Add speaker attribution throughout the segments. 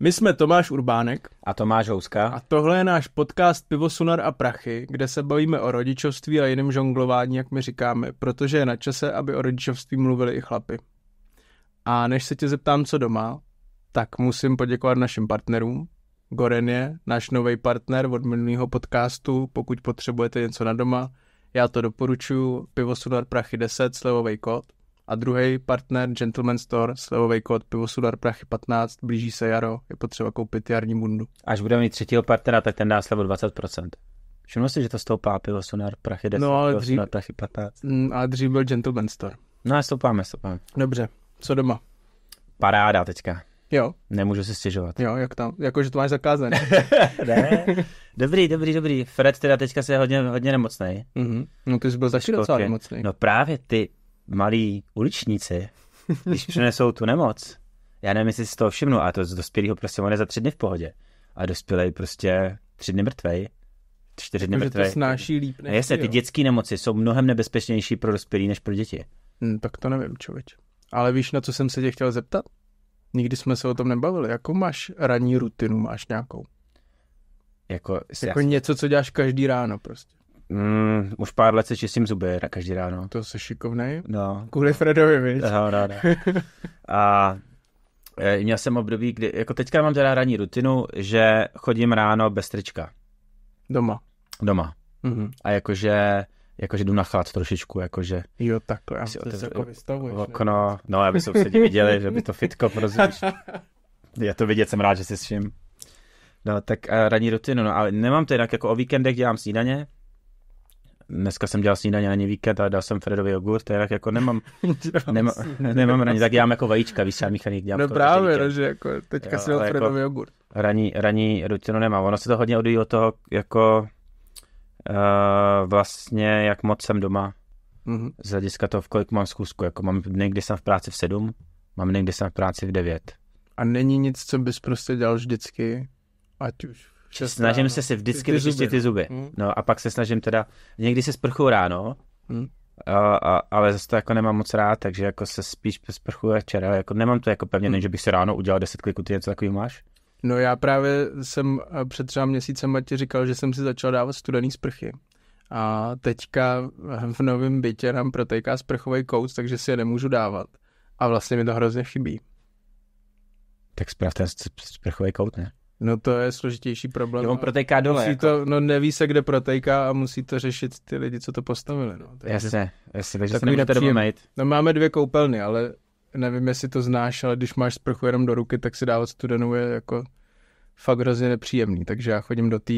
Speaker 1: My jsme Tomáš Urbánek a Tomáš Houska a tohle je náš podcast Pivo, Sunar a Prachy, kde se bavíme o rodičovství a jiném žonglování, jak my říkáme, protože je na čase, aby o rodičovství mluvili i chlapi. A než se tě zeptám, co doma, tak musím poděkovat našim partnerům. Goren je náš nový partner od minulého podcastu, pokud potřebujete něco na doma, já to doporučuji, pivo Sunar Prachy 10, slevový kód. A druhý partner Gentleman Store, slevový kód Pivosudar Prachy 15, blíží se jaro, je
Speaker 2: potřeba koupit jarní bundu. Až budeme mít třetího partnera, tak ten dá slevu 20%. Všiml si, že to stoupá Pivosudar Prachy 10, no, ale dřív, Prachy 15. Mm, ale dřív byl Gentleman Store. No a stoupáme, stoupáme.
Speaker 1: Dobře, co doma?
Speaker 2: Paráda teďka. Jo. Nemůžu si stěžovat. Jo, jak
Speaker 1: tam, jako že to máš zakázané.
Speaker 2: ne. Dobrý, dobrý, dobrý. Fred teda teďka se je hodně, hodně nemocnej. Mm-hmm. No ty jsi byl taky docela nemocný. No právě ty, malí uličníci, když přinesou tu nemoc, já nevím, jestli si to všimnu, a to z dospělého prostě on je za tři dny v pohodě. A dospělý prostě tři dny mrtvej, čtyři dny jako, mrtvej. to snáší líp než Jasně, ty dětské nemoci jsou mnohem nebezpečnější pro dospělé, než pro děti.
Speaker 1: Hmm, tak to nevím, člověk. Ale víš, na co jsem se tě chtěl zeptat? Nikdy jsme se o tom nebavili. Jakou máš ranní rutinu, máš nějakou?
Speaker 2: Jako, jako
Speaker 1: něco, co děláš každý ráno
Speaker 2: prostě. Mm, už pár let se čistím zuby na každý ráno. To se šikovnej? No. Kvůli Fredovi, víš? No, no, no. A e, měl jsem období, kdy, jako teďka mám teda ranní rutinu, že chodím ráno bez trička. Doma. Doma. Mm-hmm. A jakože, jakože jdu na chlad trošičku, jakože. Jo, takhle, a se jako vystavuješ. Okno, ne? no, aby sousedí viděli, že by to fitko, rozumíš. Já to vidět, jsem rád, že si s vším. No, tak e, ranní rutinu, no, ale nemám to jinak, jako o víkendech dělám snídaně, dneska jsem dělal snídaně na víkend a dal jsem Fredovi jogurt, tak jako nemám, nemám, nemám raní, tak dělám jako vajíčka, víš, já mechanik dělám. No právě,
Speaker 1: no, že jako teďka jo, si dal jako Fredovi
Speaker 2: jako jogurt. Raní, raní rutinu nemám, ono se to hodně odvíjí od toho, jako uh, vlastně, jak moc jsem doma. Mm-hmm. Z hlediska toho, v kolik mám zkusku, jako mám dny, kdy jsem v práci v sedm, mám dny, kdy jsem v práci v devět. A není nic, co bys prostě dělal vždycky, ať už Čestá, snažím se no. si vždycky ty, ty vyčistit zuby, ty zuby. No. Mhm. no a pak se snažím teda, někdy se sprchuju ráno, hmm. a, a, ale zase to jako nemám moc rád, takže jako se spíš sprchuju večer, ale jako nemám to jako pevně, hmm. než bych se ráno udělal 10 kliků, ty něco takový máš?
Speaker 1: No já právě jsem před třeba měsícem ti říkal, že jsem si začal dávat studený sprchy. A teďka v novém bytě nám protejká sprchový kout, takže si je nemůžu dávat. A vlastně mi to hrozně chybí.
Speaker 2: Tak ten sprchový kout, ne?
Speaker 1: No to je složitější problém. Jo, on protejká dole. Musí jako. to, no neví se, kde protejká a musí to řešit ty lidi, co to postavili. No. Takže, jasně, jasně, takže se nemůžete mít. No máme dvě koupelny, ale nevím, jestli to znáš, ale když máš sprchu jenom do ruky, tak si dávat studenou je jako fakt hrozně nepříjemný, takže já chodím do té,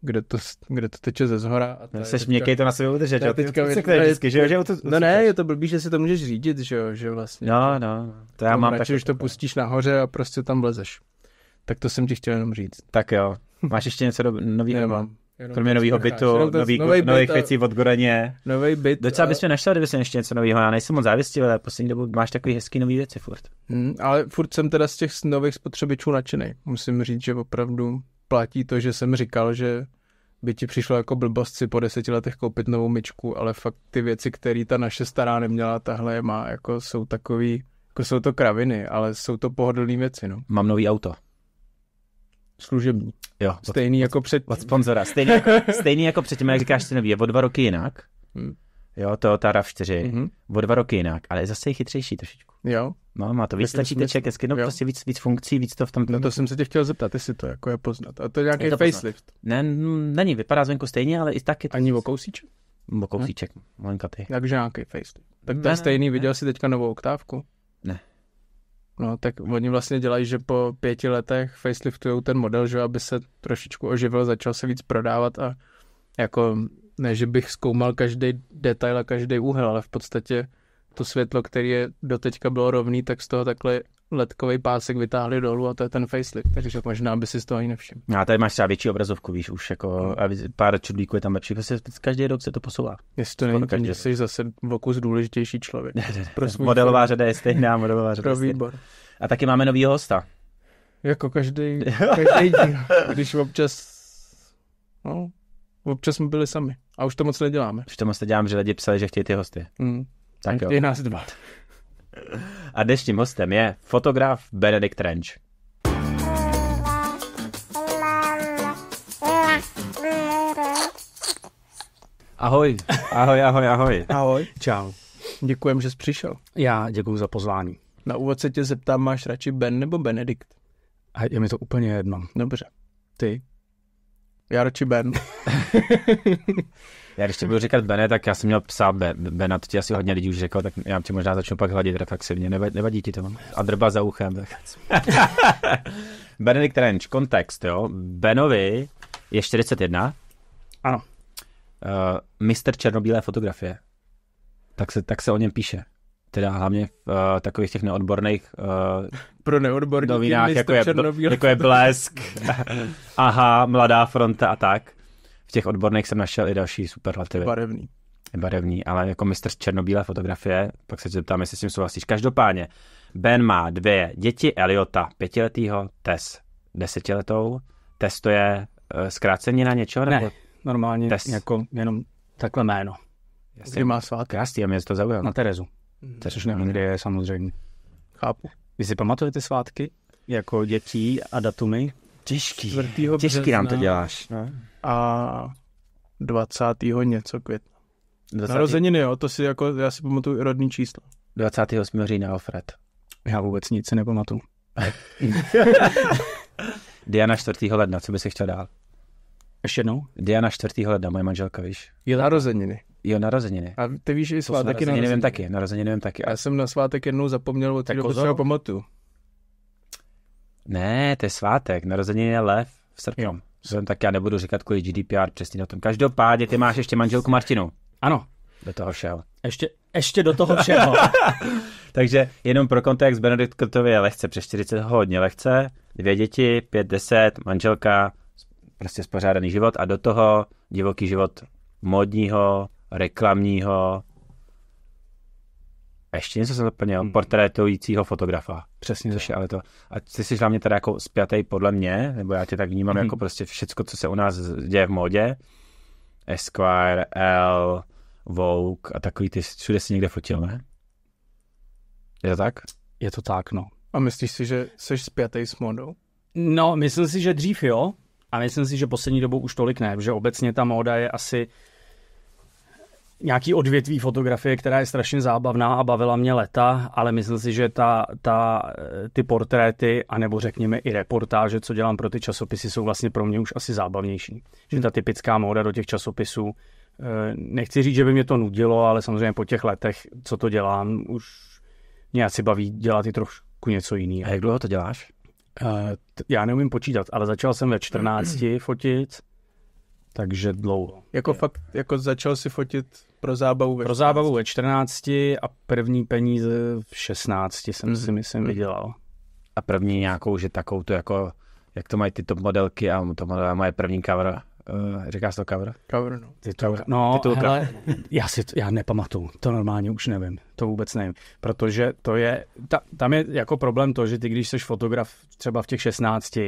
Speaker 1: kde to, kde to teče ze zhora. A no, Jseš seš to na sebe udržet, jo? teďka mě, to vždycky, že jo? Že to, no ne, je to blbý, že si to můžeš řídit, že jo? Že vlastně, no, no, no. to já no, mám tak. už to pustíš nahoře a prostě tam vlezeš. Tak
Speaker 2: to jsem ti chtěl jenom říct. Tak jo. Máš ještě něco do, nového? Nemám. Kromě nového bytu, nový, nový nových a... věcí od Goraně. Nový byt. Docela bys a... mi našel, kdyby se ještě něco nového. Já nejsem moc závistivý, ale poslední dobou máš takový hezký nový věci furt. Hmm, ale furt jsem teda z těch nových spotřebičů nadšený.
Speaker 1: Musím říct, že opravdu platí to, že jsem říkal, že by ti přišlo jako blbost si po deseti letech koupit novou myčku, ale fakt ty věci, které ta naše stará neměla, tahle má, jako jsou takový, jako jsou to kraviny, ale jsou to pohodlné věci. No.
Speaker 2: Mám nový auto služební. Jo, od, stejný od, jako před... Od sponzora. Stejný jako, stejný jako předtím, jak říkáš, ty nový, je o dva roky jinak. Hmm. Jo, ta RAV4, mm-hmm. o dva roky jinak, ale zase je chytřejší trošičku. Jo. No, má to víc teček, hezky, no prostě víc, víc funkcí, víc to v tom. No to jsem se tě chtěl zeptat, jestli to jako je poznat. A to je nějaký je to facelift. Poznat. Ne, není, vypadá zvenku stejně, ale i tak
Speaker 1: je
Speaker 3: to... Ani o kousíček? O kousíček, malinkatý.
Speaker 1: Takže nějaký facelift. Tak to je stejný, viděl jsi teďka novou oktávku? Ne. No, tak oni vlastně dělají, že po pěti letech faceliftují ten model, že aby se trošičku oživil, začal se víc prodávat a jako ne, že bych zkoumal každý detail a každý úhel, ale v podstatě to světlo, které doteďka bylo rovný, tak z toho takhle letkový pásek vytáhli dolů a to je ten facelift, takže možná by si z toho ani nevšiml.
Speaker 2: No a tady máš třeba větší obrazovku, víš, už jako a pár čudlíků je tam lepší, prostě
Speaker 1: každý rok se to posouvá. Jestli to není, že jsi zase v okus důležitější člověk. Ne, ne, ne. modelová řada je stejná, modelová řada Pro výbor.
Speaker 2: A taky máme nový hosta.
Speaker 1: Jako každý, každý díl,
Speaker 2: když občas, no, občas jsme byli sami. A už to moc neděláme. Už to moc neděláme, že lidi psali, že chtějí ty hosty. Mm.
Speaker 3: Tak jo. Je nás dva.
Speaker 2: A dnešním hostem je fotograf Benedikt Renč.
Speaker 3: Ahoj. Ahoj, ahoj, ahoj. Ahoj. Čau. Děkujem, že jsi přišel.
Speaker 1: Já děkuji za pozvání. Na úvod se tě zeptám, máš radši Ben nebo Benedikt? A je mi to úplně jedno. Dobře. Ty? Já radši Ben.
Speaker 2: Já když ti budu říkat Bene, tak já jsem měl psa Be, Bena, to ti asi hodně lidí už řekl, tak já ti možná začnu pak hladit reflexivně, nevadí, nevadí ti to? A drba za uchem. Tak. Benedikt Renč, kontext, jo. Benovi je 41. Ano. Uh, eh, mistr černobílé fotografie. Tak se, tak se o něm píše. Teda hlavně v uh, takových těch neodborných uh, pro neodborníky novinách, jako je, jako je Blesk, Aha, Mladá fronta a tak v těch odborných jsem našel i další superlativy. Barevný. Barevný, ale jako mistr černobílé fotografie, pak se tě zeptám, jestli s tím souhlasíš. Každopádně, Ben má dvě děti Eliota, pětiletýho, Tess desetiletou. Tess to je eh, zkrácení na něčeho? Ne, nebo... normálně Tess. jako
Speaker 3: jenom takhle jméno. Jasně. Kdy má svátek? Krásný, a mě to zaujalo. Na Terezu. Mm. Což nevím, kde je samozřejmě. Chápu. Vy si pamatujete svátky jako dětí a datumy? Těžký. Čtvrtýho Těžký března, nám to děláš.
Speaker 1: Ne? No. A 20. něco května. 20. Narozeniny, jo, to si jako, já si pamatuju rodný číslo. 28.
Speaker 2: října, Alfred. Já vůbec nic si nepamatuju. Diana 4. ledna, co by si chtěl dál? Ještě jednou? Diana 4. ledna, moje manželka, víš. Je narozeniny. Jo, narozeniny.
Speaker 1: A ty víš, že svátek je narozeniny. Nevím
Speaker 2: taky, narozeniny nevím taky. Já jsem na
Speaker 1: svátek jednou zapomněl, od tak doby pamatuju.
Speaker 2: Ne, to je svátek, narozeniny je lev v srpnu. Jo. Jsem, tak já nebudu říkat kvůli GDPR přesně na tom. Každopádně ty máš ještě manželku Martinu. Ano. Do toho všeho.
Speaker 3: Ještě, ještě do toho všeho.
Speaker 2: Takže jenom pro kontext, Benedikt Krtově je lehce přes 40, hodně lehce, dvě děti, pět deset, manželka, prostě spořádaný život a do toho divoký život modního, reklamního, a ještě něco jsem zaplnil, hmm. portrétujícího fotografa. Přesně zašel, ale to. A ty jsi hlavně teda jako spjatý podle mě, nebo já tě tak vnímám hmm. jako prostě všecko, co se u nás děje v modě. Esquire, L, Vogue a takový ty, všude si někde fotil, ne?
Speaker 3: Je to tak? Je to tak, no. A myslíš si, že jsi spjatý s modou? No, myslím si, že dřív jo, a myslím si, že poslední dobou už tolik ne, že obecně ta móda je asi nějaký odvětví fotografie, která je strašně zábavná a bavila mě leta, ale myslím si, že ta, ta, ty portréty, anebo řekněme i reportáže, co dělám pro ty časopisy, jsou vlastně pro mě už asi zábavnější. Že ta typická móda do těch časopisů, eh, nechci říct, že by mě to nudilo, ale samozřejmě po těch letech, co to dělám, už mě asi baví dělat i trošku něco jiného. A jak dlouho to děláš? Eh, já neumím počítat, ale začal jsem ve 14 fotit takže dlouho.
Speaker 1: Jako fakt, jako začal si fotit pro zábavu ve Pro zábavu
Speaker 3: ve 14 a první peníze v 16 jsem mm. si mhm. myslím mhm. vydělal. A první nějakou, že takovou tu jako,
Speaker 2: jak to mají ty top modelky a to model, moje první cover, Uh, eh, říkáš to cover? Cover, no.
Speaker 3: Titul, no, titulka. hele, já si to, já nepamatuju, to normálně už nevím, to vůbec nevím, protože to je, ta, tam je jako problém to, že ty když jsi fotograf třeba v těch 16,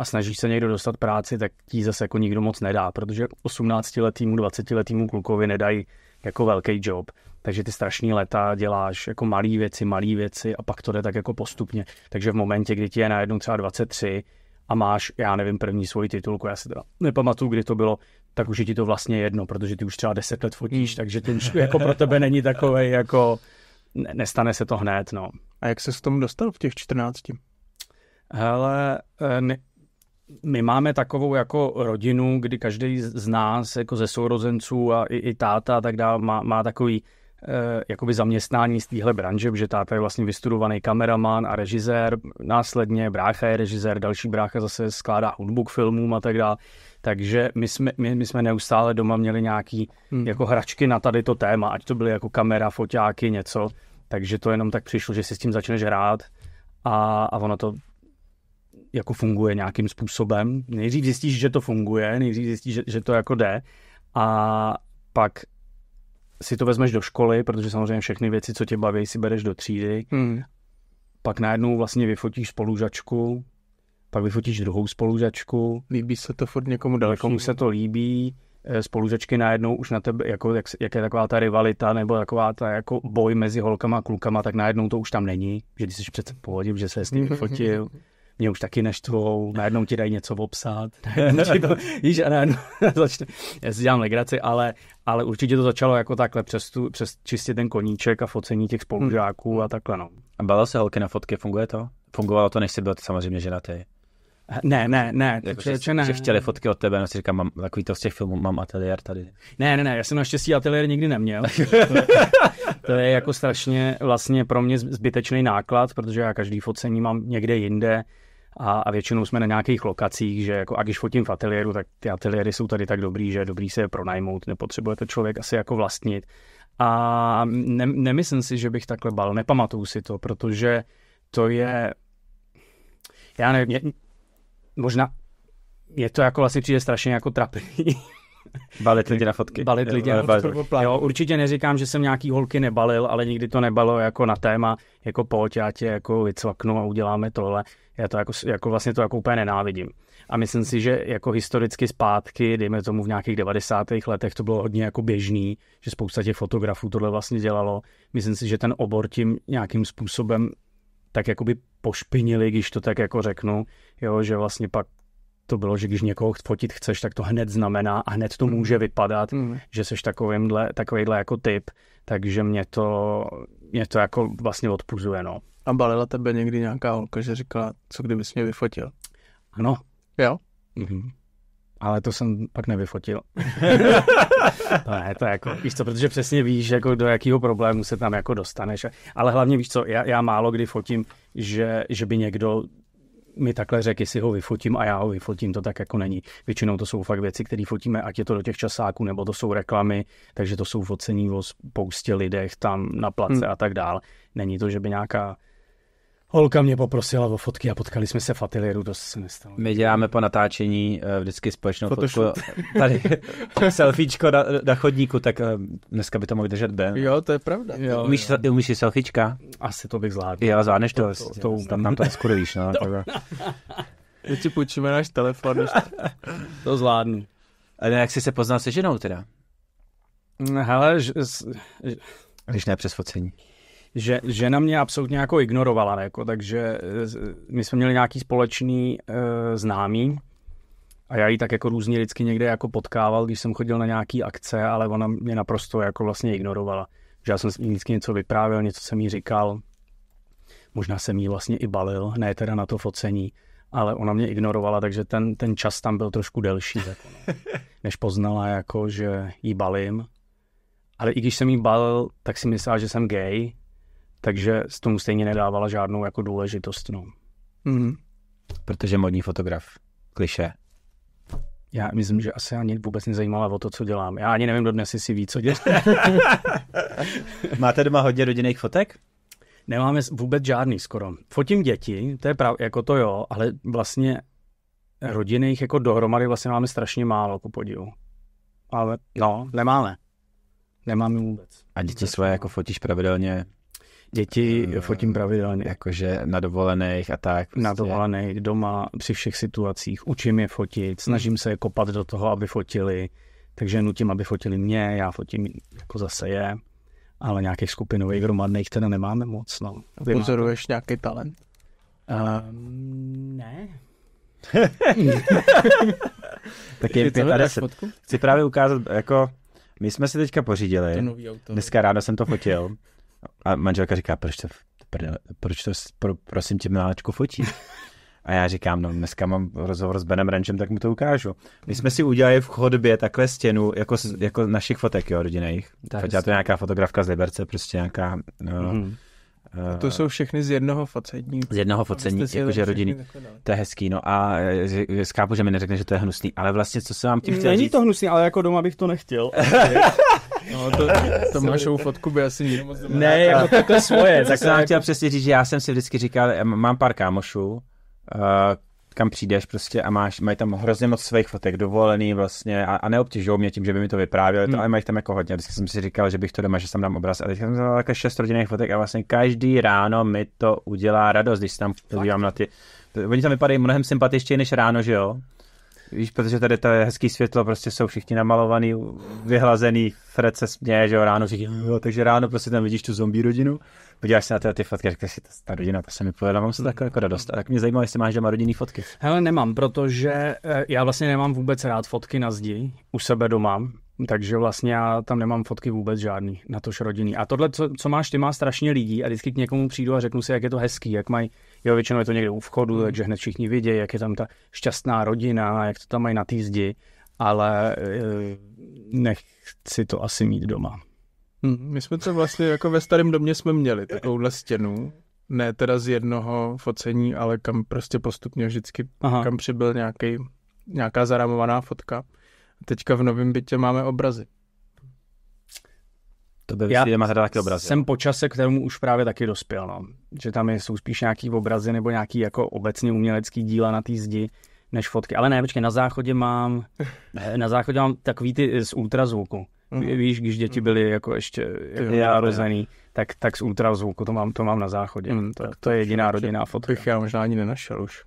Speaker 3: a snaží se někdo dostat práci, tak ti zase jako nikdo moc nedá, protože 18-letýmu, 20-letýmu klukovi nedají jako velký job. Takže ty strašný leta děláš jako malé věci, malé věci a pak to jde tak jako postupně. Takže v momentě, kdy ti je najednou třeba 23 a máš, já nevím, první svoji titulku, já si teda nepamatuju, kdy to bylo, tak už je ti to vlastně jedno, protože ty už třeba 10 let fotíš, takže to už jako pro tebe není takovej jako, nestane se to hned, no. A jak se s tom dostal v těch 14? Hele, eh, ne, my máme takovou jako rodinu, kdy každý z nás, jako ze sourozenců a i, i táta a tak dále, má, má takový eh, jakoby zaměstnání z téhle branže, protože táta je vlastně vystudovaný kameraman a režisér, následně brácha je režisér, další brácha zase skládá hudbu k filmům a tak dále. Takže my jsme, my, my jsme neustále doma měli nějaký hmm. jako hračky na tady to téma, ať to byly jako kamera, foťáky, něco. Takže to jenom tak přišlo, že si s tím začneš hrát a, a ono to jako funguje nějakým způsobem. Nejdřív zjistíš, že to funguje, nejdřív zjistíš, že, že to jako jde a pak si to vezmeš do školy, protože samozřejmě všechny věci, co tě baví, si bereš do třídy. Hmm. Pak najednou vlastně vyfotíš spolužačku, pak vyfotíš druhou spolužačku. Líbí se to furt někomu dalšímu. Komu se to líbí, eh, spolužačky najednou už na tebe, jako, jak, jak je taková ta rivalita, nebo taková ta jako boj mezi holkama a klukama, tak najednou to už tam není, že ty jsi přece pohodil, že se s ním fotil mě už taky neštvou, najednou ti dají něco opsat. No, jako, víš, a najednou začne, já si dělám legraci, ale, ale určitě to začalo jako takhle přes, tu, přes čistě ten koníček a focení těch spolužáků hmm. a takhle no.
Speaker 2: A bala se holky na fotky, funguje to? Fungovalo to, než jsi byl samozřejmě ženatý?
Speaker 3: Ne, ne, ne. Jako, že, že, ne. že chtěli
Speaker 2: fotky od tebe, no si říkám, mám, takový to z těch filmů, mám ateliér tady.
Speaker 3: Ne, ne, ne, já jsem naštěstí ateliér nikdy neměl. to je jako strašně vlastně pro mě zbytečný náklad, protože já každý focení mám někde jinde a, a většinou jsme na nějakých lokacích, že jako a když fotím v ateliéru, tak ty ateliéry jsou tady tak dobrý, že je dobrý se je pronajmout, to člověk asi jako vlastnit. A ne, nemyslím si, že bych takhle bal, nepamatuju si to, protože to je, já nevím, je, možná je to jako vlastně přijde strašně jako trapný, Balit lidi na fotky. Balit lidi na fotky. Jo, určitě neříkám, že jsem nějaký holky nebalil, ale nikdy to nebalo jako na téma, jako pojď, já tě jako vycvaknu a uděláme tohle. Já to jako, jako vlastně to jako úplně nenávidím. A myslím si, že jako historicky zpátky, dejme tomu v nějakých 90. letech, to bylo hodně jako běžný, že spousta těch fotografů tohle vlastně dělalo. Myslím si, že ten obor tím nějakým způsobem tak jakoby pošpinili, když to tak jako řeknu, jo, že vlastně pak to bylo, že když někoho fotit chceš, tak to hned znamená a hned to může mhm. vypadat, mm. že jsi takovýmhle, takovýhle jako typ, takže mě to, mě to jako vlastně odpuzuje, no. A balila tebe někdy nějaká holka, že říkala, co kdybys mě vyfotil? Ano. Jo? Mhm. Ale to jsem pak nevyfotil. to ne, to je jako, víš co, protože přesně víš, jako do jakého problému se tam jako dostaneš. Ale hlavně víš co, já, já málo kdy fotím, že, že by někdo mi takhle řekl, jestli ho vyfotím a já ho vyfotím, to tak jako není. Většinou to jsou fakt věci, které fotíme, ať je to do těch časáků, nebo to jsou reklamy, takže to jsou focení o spoustě lidech tam na place hmm. a tak dál. Není to, že by nějaká Holka mě poprosila o fotky a potkali jsme se v ateliéru, dost se nestalo.
Speaker 2: My děláme po natáčení eh, vždycky společnou Photoshoot. fotku. Tady selfiečko na, na, chodníku, tak eh, dneska by to mohl držet Ben. Jo, to je pravda. Jo, umíš, jo. umíš si selfiečka? Asi to bych zvládl. Jo, zvládneš to. to, to, to, to tam, tam to skurvíš, no. no. My ti
Speaker 3: půjčíme náš telefon. Než... to zvládnu. A ne, jak jsi se poznal se ženou teda? Hele, ž, ž, ž...
Speaker 2: Když ne přes focení
Speaker 3: že žena mě absolutně jako ignorovala, ne? jako, takže eh, my jsme měli nějaký společný e, známý a já ji tak jako různě vždycky někde jako potkával, když jsem chodil na nějaký akce, ale ona mě naprosto jako vlastně ignorovala. Že já jsem vždycky něco vyprávěl, něco jsem jí říkal, možná jsem jí vlastně i balil, ne teda na to focení, ale ona mě ignorovala, takže ten, ten čas tam byl trošku delší, tak, než poznala, jako, že jí balím. Ale i když jsem jí balil, tak si myslela, že jsem gay, takže s tomu stejně nedávala žádnou jako důležitost. No.
Speaker 2: Mm. Protože modní fotograf, kliše.
Speaker 3: Já myslím, že asi ani vůbec nezajímala o to, co dělám. Já ani nevím do dnes si ví, co dělám. Máte doma hodně rodinných fotek? Nemáme vůbec žádný skoro. Fotím děti, to je prav, jako to jo, ale vlastně rodinných jako dohromady vlastně máme strašně málo, ku podivu. Ale no, nemáme.
Speaker 2: Nemáme vůbec. A děti své jako fotíš pravidelně děti
Speaker 3: eh, fotím pravidelně. Jakože na dovolených a tak. Prostě. Na dovolených, doma, při všech situacích. Učím je fotit, hmm. snažím se je kopat do toho, aby fotili. Takže nutím, aby fotili mě, já fotím jako zase je. Ale nějakých skupinových hromadných teda nemáme moc. No. Pozoruješ máte... nějaký talent? Um, ne. tak je deset.
Speaker 2: Chci právě ukázat, jako my jsme si teďka pořídili. Dneska ráno jsem to fotil. A manželka říká, proč to, prdele, proč to pro, prosím tě miláčku fotí? A já říkám, no dneska mám rozhovor s Benem Renčem, tak mu to ukážu. My jsme si udělali v chodbě takhle stěnu, jako, jako našich fotek, jo, rodinejch. Fotila to nějaká fotografka z Liberce, prostě nějaká, no, mm-hmm to jsou všechny z jednoho focení. Z jednoho focení, jakože rodiny. To je hezký, no a skápu, e, že mi neřekne, že to je hnusný, ale vlastně, co se vám tím chtěl Není říct?
Speaker 3: to hnusný, ale jako doma bych to nechtěl. No, to, to našou fotku by asi nikdo moc Ne, Ne, jako, jako to, je svoje. tak jsem vám
Speaker 2: chtěl jako- přesně říct, že já jsem si vždycky říkal, e, mám pár kámošů, e, kam přijdeš prostě a máš, mají tam hrozně moc svých fotek dovolený vlastně a, a neobtěžují mě tím, že by mi to vyprávěli, hmm. to, ale mají tam jako hodně. Vždycky jsem si říkal, že bych to doma, že tam dám obraz a teď jsem dal takhle šest rodinných fotek a vlastně každý ráno mi to udělá radost, když tam podívám na ty. Oni tam vypadají mnohem sympatičtěji než ráno, že jo? Víš, protože tady to je hezký světlo, prostě jsou všichni namalovaný, vyhlazený, Fred se směje, že jo, ráno všichni, jo, takže ráno prostě tam vidíš tu zombie rodinu podíváš se na ty fotky, řekneš si, ta rodina, to se mi povedla, mám se takovou jako radost. A tak mě zajímalo, jestli máš doma rodinný fotky.
Speaker 3: Hele, nemám, protože eh, já vlastně nemám vůbec rád fotky na zdi, u sebe doma, takže vlastně já tam nemám fotky vůbec žádný, na tož rodinný. A tohle, co, co máš, ty má strašně lidí a vždycky k někomu přijdu a řeknu si, jak je to hezký, jak mají, jo, většinou je to někde u vchodu, mm. takže hned všichni vidějí, jak je tam ta šťastná rodina, jak to tam mají na té zdi, ale eh, nechci to asi mít doma.
Speaker 1: Hm, my jsme to vlastně jako ve starém domě jsme měli takovouhle stěnu, ne teda z jednoho focení, ale kam prostě postupně vždycky, Aha. kam přibyl nějaký, nějaká zarámovaná fotka. Teďka v novém bytě máme obrazy.
Speaker 2: To by Já má taky obrazy. Jsem
Speaker 3: po čase, kterému už právě taky dospěl, no. Že tam jsou spíš nějaký obrazy nebo nějaký jako obecně umělecký díla na té zdi, než fotky. Ale ne, počkej, na záchodě mám, na záchodě mám takový ty z ultrazvuku Mm-hmm. Víš, když děti mhm. byly jako ještě jako já, narozený, já. tak, tak z ultrazvuku, to mám, to mám na záchodě. Mm, to, to, je jediná rodinná fotka. Bych já možná ani nenašel už.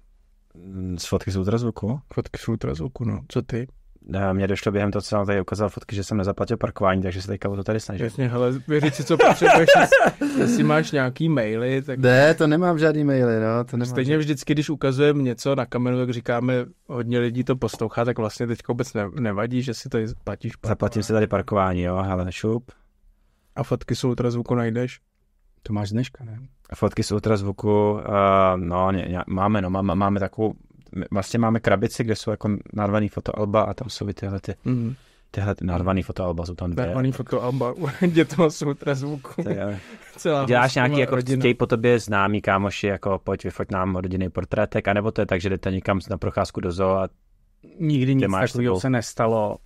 Speaker 2: Z fotky z ultrazvuku? Fotky z ultrazvuku, no. Co ty? Eh, mě došlo během toho, co jsem tady ukázal fotky, že jsem nezaplatil parkování, takže se teďka o to tady snažím. Jasně,
Speaker 1: hele, věřit si, co potřebuješ, jestli máš nějaký maily, tak... Ne,
Speaker 2: to nemám žádný maily, no, to nemám Stejně žádný.
Speaker 1: vždycky, když ukazujeme něco na kameru, jak říkáme, hodně lidí to poslouchá, tak vlastně teď vůbec nevadí, že si tady platíš
Speaker 2: parkování. Zaplatím si tady parkování, jo, hele, šup. A fotky z ultrazvuku najdeš? To máš dneška, ne? Fotky z ultrazvuku, uh, no, ně, ně, máme, no, má, máme takovou vlastně máme krabici, kde jsou jako narvaný fotoalba a tam jsou i tyhle ty, mm-hmm. tyhle ty narvaný fotoalba, jsou tam dvě. Narvaný
Speaker 1: fotoalba, dětma jsou zvuku. Celá Děláš nějaký
Speaker 2: jako rodina. chtějí po tobě známý kámoši, jako pojď vyfoť nám rodinný portrétek, anebo to je tak, že jdete někam na procházku
Speaker 3: do zoo a Nikdy nic takového se nestalo.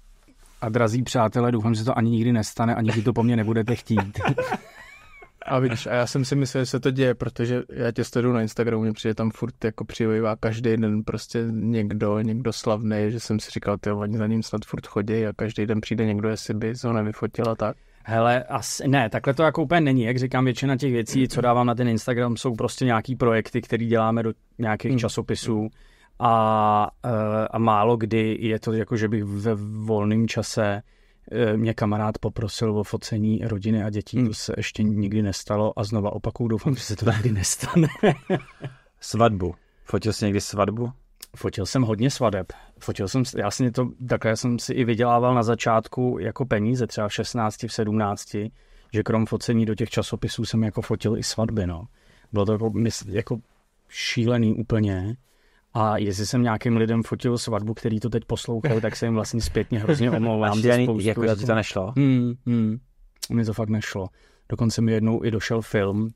Speaker 3: A drazí přátelé, doufám, že to ani nikdy nestane a nikdy to po mně nebudete chtít. A vidíš, a já jsem si myslel, že se
Speaker 1: to děje, protože já tě sleduju na Instagramu, mě přijde tam furt jako přivývá každý den prostě někdo,
Speaker 3: někdo slavný, že jsem si říkal, ty oni za ním snad furt chodí a každý den přijde někdo, jestli by ho nevyfotila tak. Hele, asi, ne, takhle to jako úplně není. Jak říkám, většina těch věcí, co dávám na ten Instagram, jsou prostě nějaký projekty, které děláme do nějakých hmm. časopisů a, eh, a málo kdy je to jako, že bych ve volném čase Eh, mě kamarád poprosil o focení rodiny a dětí, hmm. to se ještě nikdy nestalo a znova opakuju, doufám, že se to nikdy nestane. Svatbu. Fotil jsi někdy svatbu? Fotil jsem hodně svadeb. Fotil jsem, já jsem to, takhle jsem si i vydělával na začátku jako peníze, třeba v 16, v 17, že krom focení do těch časopisů jsem jako fotil i svatby, no. Bylo to jako, jako šílený úplně. A jestli jsem nějakým lidem fotil svatbu, který to teď poslouchají, tak se jim vlastně zpětně hrozně omlouvám. A jako ti to nešlo? Hmm, hmm. Mně to fakt nešlo. Dokonce mi jednou i došel film,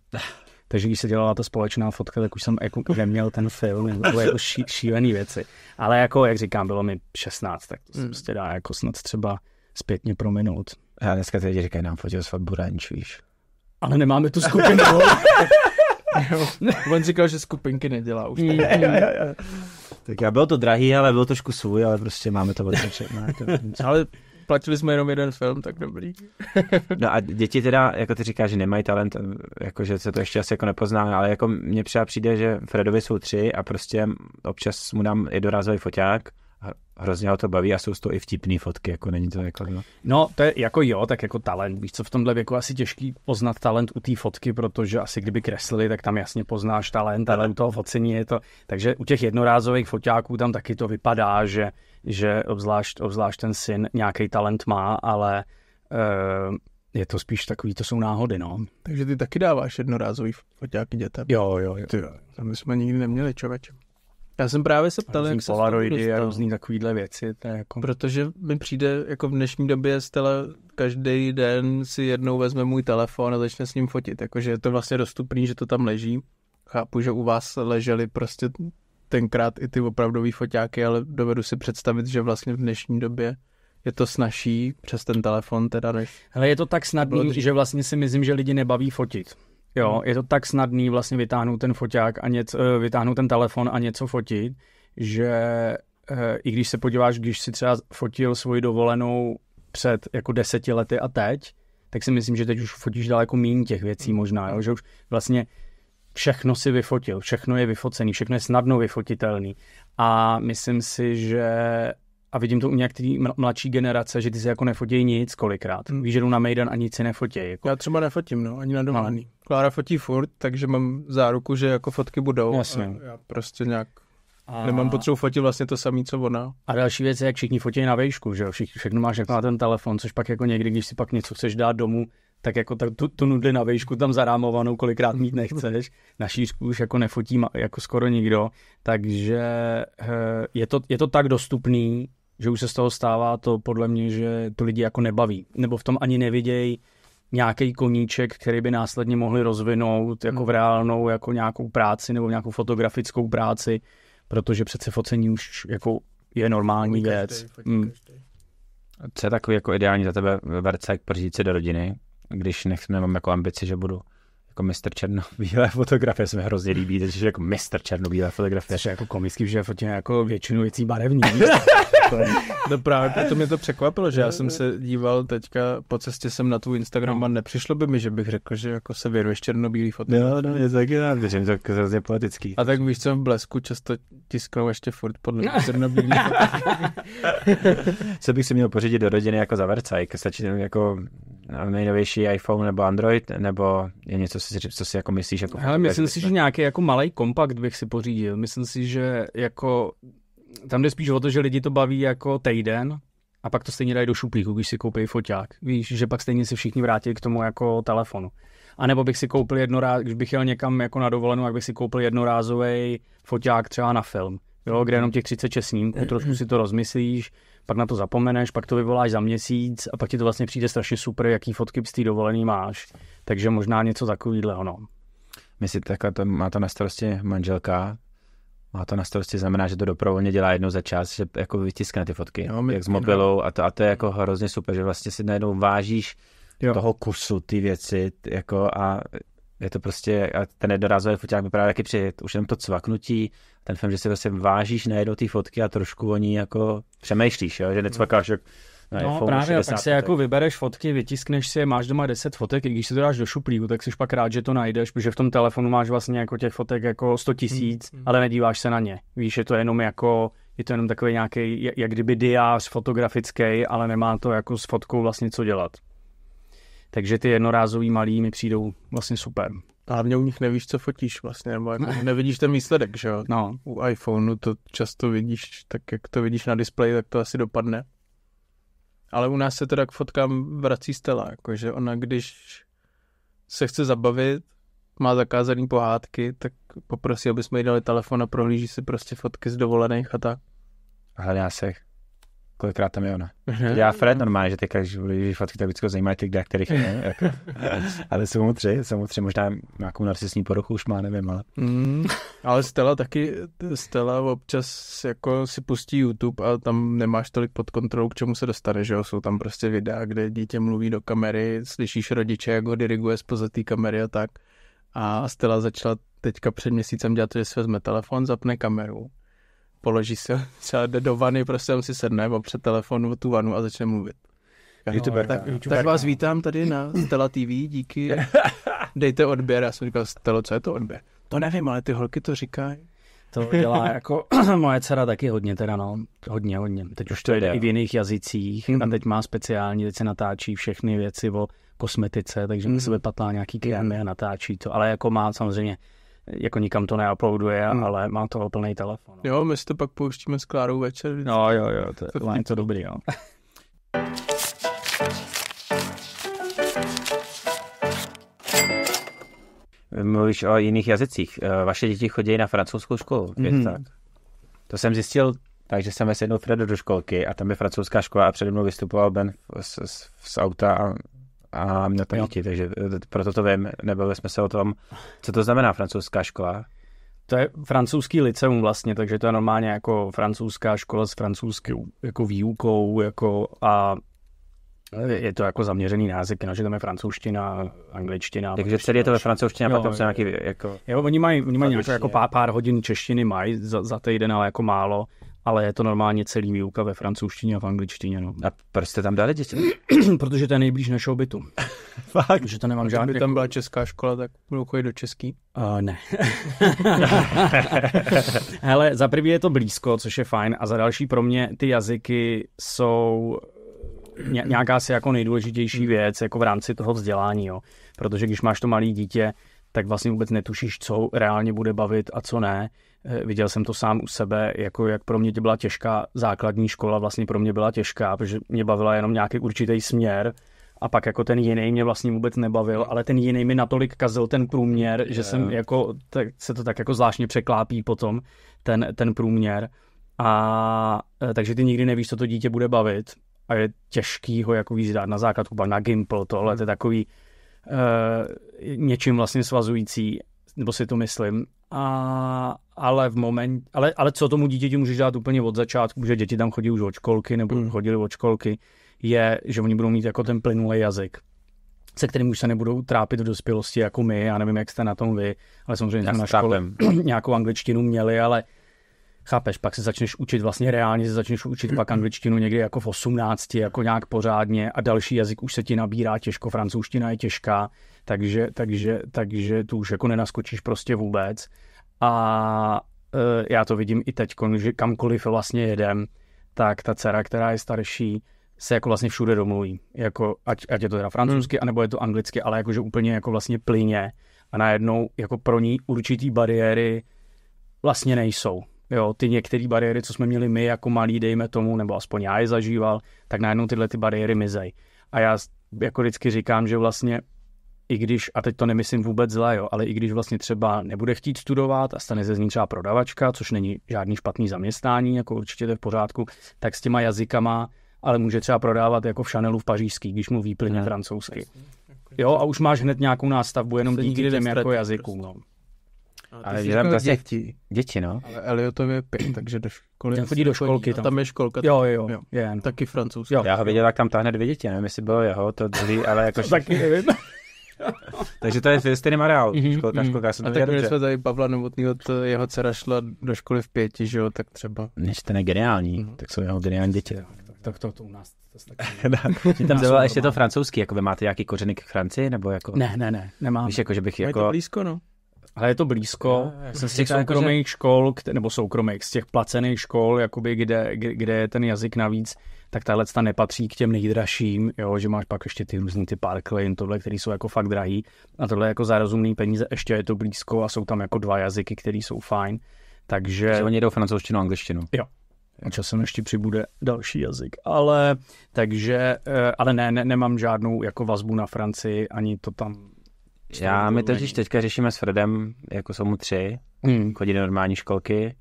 Speaker 3: takže když se dělala ta společná fotka, tak už jsem jako neměl ten film, nebo jako ší, šílený věci. Ale jako, jak říkám, bylo mi 16, tak to se hmm. prostě dá jako snad třeba zpětně prominout. Já dneska teď říkají, nám fotil svatbu ranč, víš. Ale nemáme tu skupinu.
Speaker 1: On říkal, že skupinky nedělá už. Mm.
Speaker 2: tak já bylo to drahý, ale bylo trošku svůj, ale prostě máme to odrčet.
Speaker 1: ale platili jsme jenom jeden film, tak dobrý.
Speaker 2: no a děti teda, jako ty říkáš, že nemají talent, jakože se to ještě asi jako nepozná, ale jako mně přijde, že Fredovi jsou tři a prostě občas mu dám jednorázový foťák hrozně ho to baví a jsou z toho i vtipné fotky, jako není to jako... No.
Speaker 3: no, to je jako jo, tak jako talent, víš co, v tomhle věku asi těžký poznat talent u té fotky, protože asi kdyby kreslili, tak tam jasně poznáš talent, ale u toho focení je to... Takže u těch jednorázových foťáků tam taky to vypadá, že, že obzvlášť, obzvlášť ten syn nějaký talent má, ale uh, je to spíš takový, to jsou náhody, no.
Speaker 1: Takže ty taky dáváš jednorázový foťáky dětem. Jo, jo, jo. Ty, to my jsme nikdy neměli, čověče. Já jsem právě se ptal, jak se polaroidy a
Speaker 3: různý takovýhle věci. To je jako... Protože
Speaker 1: mi přijde, jako v dnešní době stele, každý den si jednou vezme můj telefon a začne s ním fotit. Jakože je to vlastně dostupný, že to tam leží. Chápu, že u vás ležely prostě tenkrát i ty opravdový foťáky, ale dovedu si představit, že vlastně v dnešní době je to snažší přes ten telefon
Speaker 3: teda než... Hele, je to tak snadný, že vlastně si myslím, že lidi nebaví fotit. Jo, hmm. je to tak snadný vlastně vytáhnout ten foťák a něco, eh, vytáhnout ten telefon a něco fotit, že eh, i když se podíváš, když si třeba fotil svoji dovolenou před jako deseti lety a teď, tak si myslím, že teď už fotíš daleko mín těch věcí hmm. možná, jo? že už vlastně všechno si vyfotil, všechno je vyfocený, všechno je snadno vyfotitelný a myslím si, že a vidím to u některý mladší generace, že ty se jako nefotějí nic kolikrát. Hmm. Víš, že jdu na Mejdan a nic si nefotějí. Jako... Já třeba nefotím, no, ani na domání.
Speaker 1: No. Klára fotí furt, takže mám záruku, že jako fotky budou. Jasně. Já prostě nějak a... Nemám potřebu fotit vlastně to
Speaker 3: samé, co ona. A další věc je, jak všichni fotí na vejšku, že jo? Všichni, všechno máš jako na ten telefon, což pak jako někdy, když si pak něco chceš dát domů, tak jako tak tu, tu nudli na vejšku tam zarámovanou kolikrát mít nechceš. Na šířku už jako nefotí jako skoro nikdo, takže eh, je to, je to tak dostupný, že už se z toho stává to podle mě, že to lidi jako nebaví, nebo v tom ani nevidějí nějaký koníček, který by následně mohli rozvinout jako v hmm. reálnou jako nějakou práci nebo nějakou fotografickou práci, protože přece focení už jako je normální každý, věc. Mm.
Speaker 2: Co je takový jako ideální za tebe vercek pro si do rodiny, když nechci, nemám jako ambici, že budu jako mistr černobílé
Speaker 3: fotografie se mi hrozně líbí, takže jako mistr černobílé fotografie. Což je jako komický, že fotí jako většinu věcí barevní. no právě proto mě to překvapilo, že já jsem se díval teďka,
Speaker 1: po cestě jsem na tvůj Instagram a nepřišlo by mi, že bych řekl, že jako se věruješ černobílý fotky. No, no, je to
Speaker 2: taky rád, že to je hrozně poetický. A tak víš, co v Blesku často tisknou ještě furt podle černobílý Co bych si měl pořídit do rodiny jako za Versailles, stačí jako nejnovější iPhone nebo Android, nebo je něco, co si jako myslíš? Jako Hele, myslím
Speaker 3: si, že nějaký jako malý kompakt bych si pořídil. Myslím si, že jako tam jde spíš o to, že lidi to baví jako týden, a pak to stejně dají do šuplíku, když si koupí foťák. Víš, že pak stejně se všichni vrátí k tomu jako telefonu. A nebo bych si koupil jednoráz, když bych jel někam jako na dovolenou, jak bych si koupil jednorázový foťák třeba na film jo, kde jenom těch 36 snímků, eh, trošku eh. si to rozmyslíš, pak na to zapomeneš, pak to vyvoláš za měsíc a pak ti to vlastně přijde strašně super, jaký fotky z té dovolený máš. Takže možná něco takového, ono.
Speaker 2: Myslím, takhle to má to na starosti manželka, má to na starosti, znamená, že to doprovolně dělá jednou za čas, že jako vytiskne ty fotky, no, my, jak s mobilou a to, a to je jako hrozně super, že vlastně si najednou vážíš jo. toho kusu, ty věci, jako a je to prostě, a ten jednorázový foták vypadá taky při už jenom to cvaknutí, ten film, že si vlastně vážíš najednou té fotky a trošku o ní jako přemýšlíš, jo? že necvakáš jak na no, iPhone právě, 60, tak si jako vybereš
Speaker 3: fotky, vytiskneš si je, máš doma 10 fotek, i když si to dáš do šuplíku, tak jsi pak rád, že to najdeš, protože v tom telefonu máš vlastně jako těch fotek jako 100 tisíc, hmm, hmm. ale nedíváš se na ně. Víš, je to jenom jako, je to jenom takový nějaký, jak kdyby diář fotografický, ale nemá to jako s fotkou vlastně co dělat. Takže ty jednorázový malý mi přijdou vlastně super. A hlavně u nich nevíš,
Speaker 1: co fotíš vlastně, nebo jako nevidíš ten výsledek, že jo?
Speaker 3: No. U iPhoneu to často vidíš,
Speaker 1: tak jak to vidíš na displeji, tak to asi dopadne. Ale u nás se teda k fotkám vrací Stella, jakože ona když se chce zabavit, má zakázaný pohádky, tak poprosí, aby jsme jí dali telefon a prohlíží si prostě fotky z dovolených a tak.
Speaker 2: Ale já se kolikrát tam je ona. Uh-huh. Já Fred normálně, že teďka, když lidi fotky, tak vždycky zajímají ty kde, kterých ne. Jako. ale jsou mu tři, jsou mu tři, možná nějakou narcisní poruchu už má, nevím, ale. Mm,
Speaker 1: ale Stella taky, Stella občas jako si pustí YouTube a tam nemáš tolik pod kontrolou, k čemu se dostane, že jo? Jsou tam prostě videa, kde dítě mluví do kamery, slyšíš rodiče, jak ho diriguje z té kamery a tak. A Stella začala teďka před měsícem dělat, že si vezme telefon, zapne kameru položí se, třeba jde do vany, prostě on si sedne, opře telefon tu vanu a začne mluvit. No, Tak, tak vás vítám tady na Stella TV, díky. Dejte odběr. Já jsem říkal, Stelo, co je to odběr?
Speaker 3: To nevím, ale ty holky to říkají. To dělá jako moje dcera taky hodně teda, no. Hodně, hodně. Teď už to jde i v jiných jazycích mm. a mhm. teď má speciální, teď se natáčí všechny věci o kosmetice, takže mm. se vypatlá nějaký krémy a natáčí to. Ale jako má samozřejmě jako nikam to neuploaduje, hmm. ale má to plný telefon.
Speaker 1: No. Jo, my si to pak pouštíme s Klárou
Speaker 3: večer. Vždycky. No jo, jo, to je to něco dobrý, jo. Mluvíš o
Speaker 2: jiných jazycích. Eh, vaše děti chodí na francouzskou školu, mm. tak. To jsem zjistil takže jsem se jednou Fredo do školky a tam je francouzská škola a přede mnou vystupoval Ben z, z, z auta a a měl tam děti, takže eh, proto to vím, nebavili jsme se o tom, co to znamená
Speaker 3: francouzská škola. To je francouzský liceum vlastně, takže to je normálně jako francouzská škola s francouzskou jako výukou jako a je to jako zaměřený název, no, že tam je francouzština, angličtina. Takže celý prostě je to ve francouzštině a tam se nějaký jako... Jo, oni mají, oni mají nějaké jako pár, pár hodin češtiny mají za, za týden, ale jako málo ale je to normálně celý výuka ve francouzštině a v angličtině. No. A proč jste tam dali děti? Protože to je nejblíž našeho bytu. Fakt? Že to nemám Když žádný. Kdyby tam jako- byla česká škola, tak budou chodit do český? Uh, ne. Hele, za prvé je to blízko, což je fajn, a za další pro mě ty jazyky jsou nějaká si jako nejdůležitější hmm. věc jako v rámci toho vzdělání, jo. Protože když máš to malé dítě, tak vlastně vůbec netušíš, co reálně bude bavit a co ne. Eh, viděl jsem to sám u sebe, jako jak pro mě byla těžká základní škola, vlastně pro mě byla těžká, protože mě bavila jenom nějaký určitý směr a pak jako ten jiný mě vlastně vůbec nebavil, ale ten jiný mi natolik kazil ten průměr, že jsem jako, tak se to tak jako zvláštně překlápí potom, ten, ten průměr. A eh, takže ty nikdy nevíš, co to dítě bude bavit a je těžký ho jako víc dát na základku, pak na Gimple, tohle, to je takový uh, něčím vlastně svazující, nebo si to myslím. A, ale v moment, ale, ale co tomu dítěti můžeš dát úplně od začátku, že děti tam chodí už od školky nebo mm. chodili od školky, je, že oni budou mít jako ten plynulý jazyk se kterým už se nebudou trápit v dospělosti jako my, já nevím, jak jste na tom vy, ale samozřejmě jsme na škole nějakou angličtinu měli, ale Chápeš, pak se začneš učit vlastně reálně, se začneš učit pak angličtinu někdy jako v 18, jako nějak pořádně a další jazyk už se ti nabírá těžko, francouzština je těžká, takže, takže, takže tu už jako nenaskočíš prostě vůbec. A e, já to vidím i teď, že kamkoliv vlastně jedem, tak ta dcera, která je starší, se jako vlastně všude domluví. Jako, ať, ať je to teda francouzsky, hmm. anebo je to anglicky, ale jakože úplně jako vlastně plyně a najednou jako pro ní určitý bariéry vlastně nejsou. Jo, ty některé bariéry, co jsme měli my jako malí, dejme tomu, nebo aspoň já je zažíval, tak najednou tyhle ty bariéry mizej. A já jako vždycky říkám, že vlastně i když, a teď to nemyslím vůbec zle, jo, ale i když vlastně třeba nebude chtít studovat a stane se z ní třeba prodavačka, což není žádný špatný zaměstnání, jako určitě to je v pořádku, tak s těma jazykama, ale může třeba prodávat jako v Chanelu v pařížský, když mu výplně francouzsky. Jo, a už máš hned nějakou nástavbu, jenom díky lidem jako jazykům. Prostě. No. No, ale dělám jako to děti. Děti, no. Ale Eliotově je pět, takže do školy. Ten chodí do
Speaker 1: školky.
Speaker 2: No, tam. tam je školka. Jo, jo, jo. no. Taky francouzský. Já ho viděl, jak tam táhne dvě děti, nevím, jestli bylo jeho, to druhý, ale jako... taky nevím. Takže to je v stejném areálu. Mhm, školka, mhm. školka, já jsem to tak jsme tady
Speaker 1: Pavla Novotnýho, jeho dcera šla do školy v pěti, že jo, tak třeba.
Speaker 2: Než ten je geniální, mm-hmm. tak jsou jeho geniální děti. Tak, tak to, to u nás. To taky... tam bylo ještě to francouzský,
Speaker 3: jako vy máte nějaký kořeny k Francii, nebo jako? Ne, ne, ne, nemám. Víš, jako, že bych jako... Je to blízko, no. Ale je to blízko. Já, jsem z těch jako, soukromých že... škol, nebo soukromých, z těch placených škol, jakoby kde, kde je ten jazyk navíc, tak tahle ta nepatří k těm nejdražším, jo, že máš pak ještě ty různý ty parkly, tohle, které jsou jako fakt drahý a tohle jako za rozumný peníze, ještě je to blízko a jsou tam jako dva jazyky, které jsou fajn. Takže... Že oni jdou francouzštinu a angličtinu. Jo, a časem ještě přibude další jazyk. Ale takže, eh, ale ne, ne, nemám žádnou jako vazbu na Francii, ani to tam já, my totiž
Speaker 2: teďka řešíme s Fredem, jako jsou mu tři, hmm. chodí do normální školky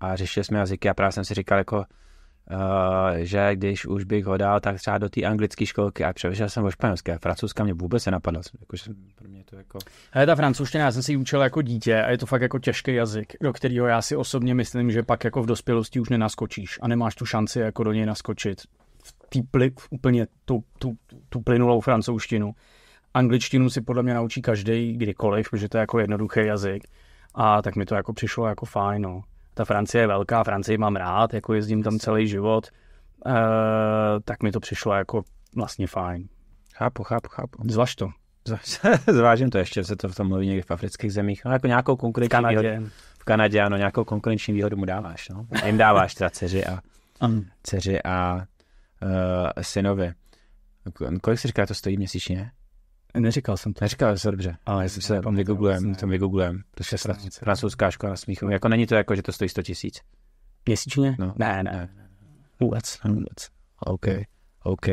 Speaker 2: a řešili jsme jazyky a právě jsem si říkal, jako, Uh, že když už bych ho dal, tak třeba do té anglické školky a převěšel jsem o španělské a francouzská mě vůbec se napadla. že... pro mě to jako...
Speaker 3: Hele, ta francouzština, já jsem si ji učil jako dítě a je to fakt jako těžký jazyk, do kterého já si osobně myslím, že pak jako v dospělosti už nenaskočíš a nemáš tu šanci jako do něj naskočit v té pli, úplně tu, tu, tu plynulou francouzštinu angličtinu si podle mě naučí každý kdykoliv, protože to je jako jednoduchý jazyk. A tak mi to jako přišlo jako fajn. No. Ta Francie je velká, Francii mám rád, jako jezdím tam celý život. Uh, tak mi to přišlo jako vlastně fajn.
Speaker 2: Chápu, chápu, chápu. Zvaž to. Zvážím to ještě, se to v tom mluví někdy v afrických zemích, ale no, jako nějakou konkurenční Kanadě. výhodu. V Kanadě, ano, nějakou konkurenční výhodu mu dáváš, no. Jim dáváš teda dceři a, dceři a uh, synovi. Kolik si říká, to stojí měsíčně? Neříkal jsem to. Neříkal jsem to dobře. Ale já jsem se tam vygooglujem, tam vygooglem. Prostě francouzská škola na smíchu. Jako není to jako, že to stojí 100 tisíc. Měsíčně? No. Ne,
Speaker 3: ne. Vůbec, hm. vůbec. OK,
Speaker 2: OK.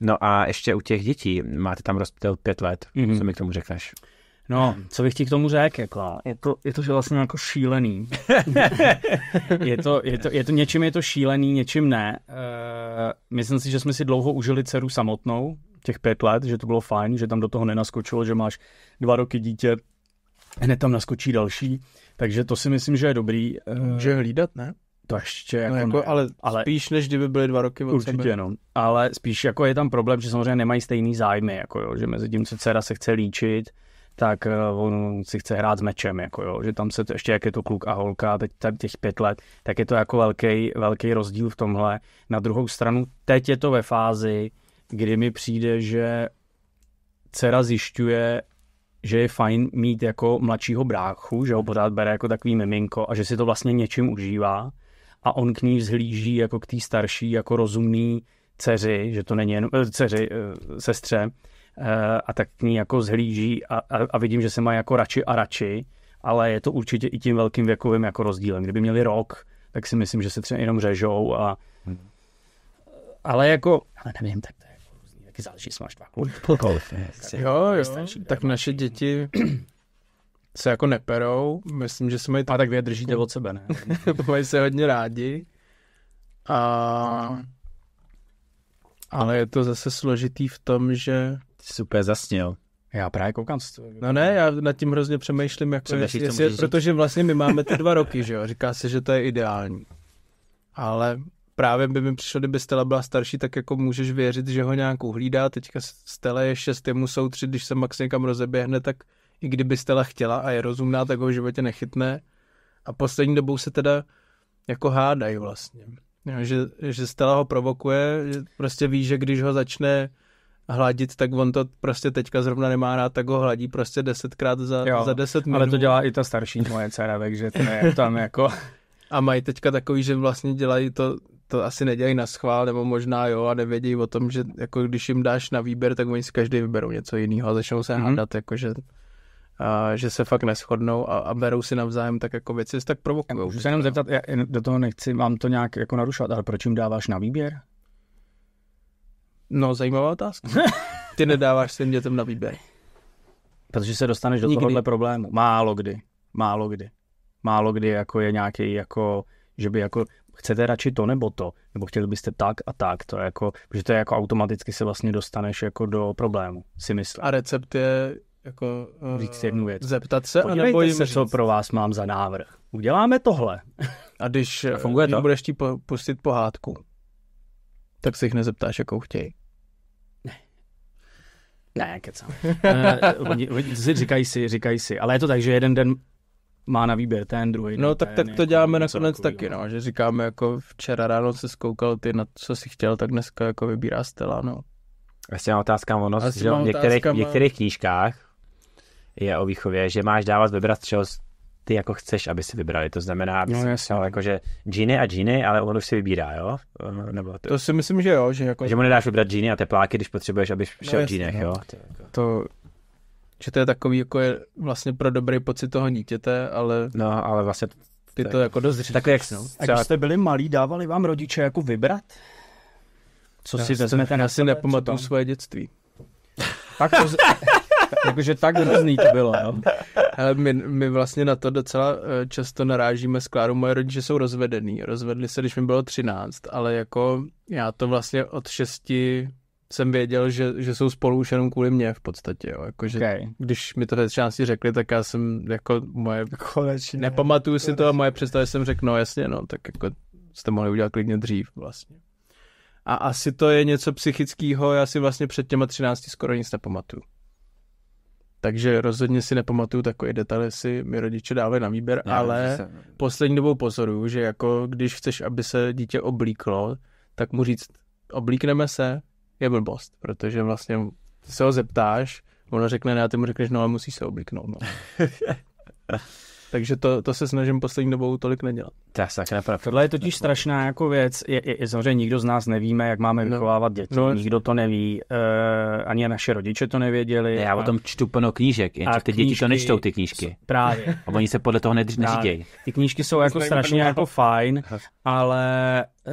Speaker 2: No a ještě u těch dětí, máte tam rozptyl pět let, mm-hmm. co mi k tomu řekneš?
Speaker 3: No, co bych ti k tomu řekl, jako, je to, je to že vlastně jako šílený. je, to, je, to, je to, něčím je to šílený, něčím ne. Uh, myslím si, že jsme si dlouho užili dceru samotnou, těch pět let, že to bylo fajn, že tam do toho nenaskočilo, že máš dva roky dítě, hned tam naskočí další, takže to si myslím, že je dobrý. Eh, Může hlídat, ne? To ještě no jako, no jako ne, ale,
Speaker 1: ale spíš, než kdyby byly dva roky od Určitě sebe. no,
Speaker 3: ale spíš jako je tam problém, že samozřejmě nemají stejný zájmy, jako jo, že mezi tím, co dcera se chce líčit, tak eh, on si chce hrát s mečem, jako jo, že tam se to, ještě jak je to kluk a holka, teď těch pět let, tak je to jako velký, velký rozdíl v tomhle. Na druhou stranu, teď je to ve fázi, kdy mi přijde, že dcera zjišťuje, že je fajn mít jako mladšího bráchu, že ho pořád bere jako takový miminko a že si to vlastně něčím užívá a on k ní vzhlíží jako k té starší, jako rozumný dceři, že to není jen eh, dceři, eh, sestře eh, a tak k ní jako zhlíží a, a, a vidím, že se má jako radši a radši, ale je to určitě i tím velkým věkovým jako rozdílem. Kdyby měli rok, tak si myslím, že se třeba jenom řežou a hmm. ale jako, ale nevím, tak to taky záleží, jestli máš dva kluky. Jo, jo, starší, tak naše děti se jako
Speaker 1: neperou, myslím, že se mají... A tak vy je držíte od sebe, ne? mají se hodně rádi. A... Ale je to zase složitý v tom,
Speaker 3: že... Super zasněl. Já právě koukám.
Speaker 1: No ne, já nad tím hrozně přemýšlím, jako jestli, jestli, protože vlastně my máme ty dva roky, že jo, říká se, že to je ideální. Ale právě by mi přišlo, kdyby Stella byla starší, tak jako můžeš věřit, že ho nějak uhlídá. Teďka Stella je šest, jemu jsou tři, když se Max někam rozeběhne, tak i kdyby Stella chtěla a je rozumná, tak ho v životě nechytne. A poslední dobou se teda jako hádají vlastně. Jo, že, že Stella ho provokuje, že prostě ví, že když ho začne hladit, tak on to prostě teďka zrovna nemá rád, tak ho hladí prostě desetkrát za, jo, za deset minut. Ale to dělá i ta starší moje
Speaker 3: dcera, takže to je tam
Speaker 1: jako... A mají teďka takový, že vlastně dělají to, to asi nedělají na schvál, nebo možná jo, a nevědí o tom, že jako když jim dáš na výběr, tak oni si každý vyberou něco jiného a začnou se mm-hmm. hádat, jakože a že se fakt neschodnou a, a berou si navzájem tak jako věci, tak provokují. Můžu se
Speaker 3: jenom zeptat, já do toho nechci vám to nějak jako narušovat, ale proč jim dáváš na výběr? No, zajímavá otázka. Ty nedáváš svým dětem na výběr. Protože se dostaneš do tohohle problému. Málo kdy. Málo kdy. Málo kdy jako je nějaký jako že by jako chcete radši to nebo to, nebo chtěli byste tak a tak, to je jako, protože to je jako automaticky se vlastně dostaneš jako do problému, si myslím. A recept je jako uh, říct jednu věc. Zeptat se, Podívejte anebo se, říct. co pro vás mám za návrh. Uděláme tohle. A když, a eh, funguje když to? budeš ti po, pustit pohádku, tak se jich nezeptáš, jakou chtějí. Ne, kecám. Eh, oni, oni, říkají si, říkají si, ale je to tak, že jeden den má na výběr ten druhý. No, tak, ten, tak to jako děláme nakonec taky, výběr. No. no, že říkáme, jako včera
Speaker 2: ráno se skoukal ty na co si chtěl, tak dneska jako vybírá Stella, no. Já vlastně si mám otázka, ono, vlastně že v některých, má... některých knížkách je o výchově, že máš dávat vybrat, čeho ty jako chceš, aby si vybrali. To znamená, aby no, si no, jako, že džiny a džiny, ale on už si vybírá, jo? Eh, nebo to... to si
Speaker 1: myslím, že jo. Že, jako... že mu
Speaker 2: nedáš vybrat džiny a tepláky, když potřebuješ, aby no, šel no, v džínech, no. jo? To,
Speaker 1: jako... to že to je takový, jako je vlastně pro dobrý pocit toho
Speaker 3: dítěte, ale... No, ale vlastně... Ty to jako dozříš. Tak jak no. A když jste byli malí, dávali vám rodiče jako vybrat? Co já si vezmete já na Já si nepamatuju svoje dětství. Tak to, z... Jakože tak hrozný to bylo, jo. No. Hele, my, my
Speaker 1: vlastně na to docela eh, často narážíme s Klárou. Moje rodiče jsou rozvedený. Rozvedli se, když mi bylo 13, ale jako já to vlastně od 6 jsem věděl, že, že jsou spolu už jenom kvůli mě v podstatě. Jo. Jako, že okay. Když mi to části řekli, tak já jsem jako moje... Konečně. Nepamatuju konečně. si to a moje představy jsem řekl, no jasně, no, tak jako jste mohli udělat klidně dřív vlastně. A asi to je něco psychického, já si vlastně před těma 13 skoro nic nepamatuju. Takže rozhodně si nepamatuju takový detaily, si mi rodiče dávají na výběr, ne, ale se... poslední dobou pozoruju, že jako když chceš, aby se dítě oblíklo, tak mu říct, oblíkneme se, je blbost, protože vlastně ty se ho zeptáš, ono řekne ne a ty mu řekneš, no ale musíš se obliknout. No. Takže to, to se snažím poslední dobou tolik nedělat.
Speaker 3: To je sakra pravda. Tohle je totiž strašná jako věc. Je, je, je, samozřejmě nikdo z nás nevíme, jak máme no. vychovávat děti. No, nikdo to neví. E, ani naše rodiče to nevěděli. Já a, o tom čtu plno knížek. A ty děti to nečtou, ty
Speaker 2: knížky. Právě. A oni se podle toho nedřídějí.
Speaker 3: Ty knížky jsou jako strašně jako fajn, ale e,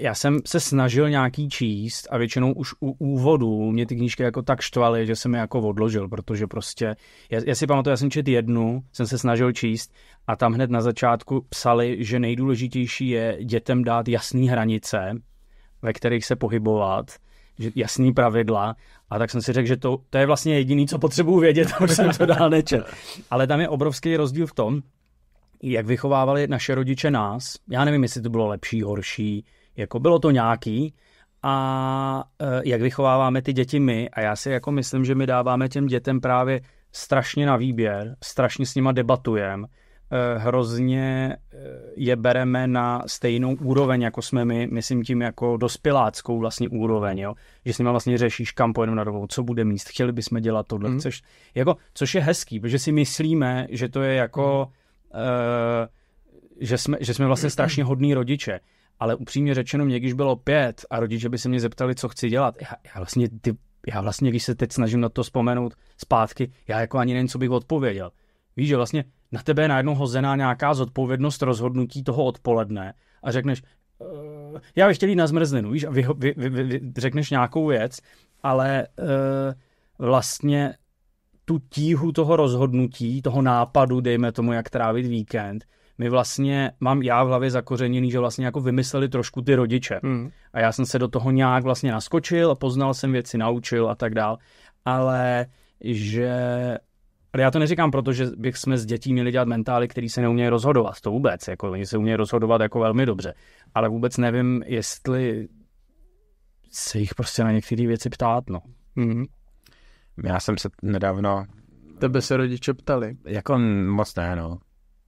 Speaker 3: já jsem se snažil nějaký číst a většinou už u úvodu mě ty knížky jako tak štvaly, že jsem je jako odložil, protože prostě, já, já si pamatuju, já jsem čet jednu, jsem se snažil číst a tam hned na začátku psali, že nejdůležitější je dětem dát jasné hranice, ve kterých se pohybovat, že jasný pravidla a tak jsem si řekl, že to, to je vlastně jediný, co potřebuju vědět, už jsem to dál nečet. Ale tam je obrovský rozdíl v tom, jak vychovávali naše rodiče nás. Já nevím, jestli to bylo lepší, horší, jako bylo to nějaký a e, jak vychováváme ty děti my a já si jako myslím, že my dáváme těm dětem právě strašně na výběr, strašně s nima debatujeme, e, hrozně e, je bereme na stejnou úroveň, jako jsme my, myslím tím jako dospěláckou vlastně úroveň, jo? že s nima vlastně řešíš, kam pojedeme na dovolenou, co bude míst, chtěli bychom dělat tohle, mm. chceš, jako, což je hezký, protože si myslíme, že to je jako, mm. uh, že, jsme, že jsme vlastně strašně hodní rodiče, ale upřímně řečeno, mě když bylo pět a rodiče by se mě zeptali, co chci dělat, já, já vlastně ty já vlastně, když se teď snažím na to vzpomenout zpátky, já jako ani nevím, co bych odpověděl. Víš, že vlastně na tebe je najednou hozená nějaká zodpovědnost rozhodnutí toho odpoledne a řekneš, uh, já bych chtěl jít na zmrzlinu, víš, a vy, vy, vy, vy, řekneš nějakou věc, ale uh, vlastně tu tíhu toho rozhodnutí, toho nápadu, dejme tomu, jak trávit víkend, my vlastně, mám já v hlavě zakořeněný, že vlastně jako vymysleli trošku ty rodiče. Hmm. A já jsem se do toho nějak vlastně naskočil a poznal jsem věci, naučil a tak dál. Ale že ale já to neříkám proto, že bych jsme s dětí měli dělat mentály, který se neumějí rozhodovat. To vůbec. Jako, oni se umějí rozhodovat jako velmi dobře. Ale vůbec nevím, jestli se jich
Speaker 2: prostě na některé věci ptát. No. Mm-hmm. Já jsem se nedávno...
Speaker 3: Tebe
Speaker 1: se rodiče ptali?
Speaker 2: Jako moc ne, no.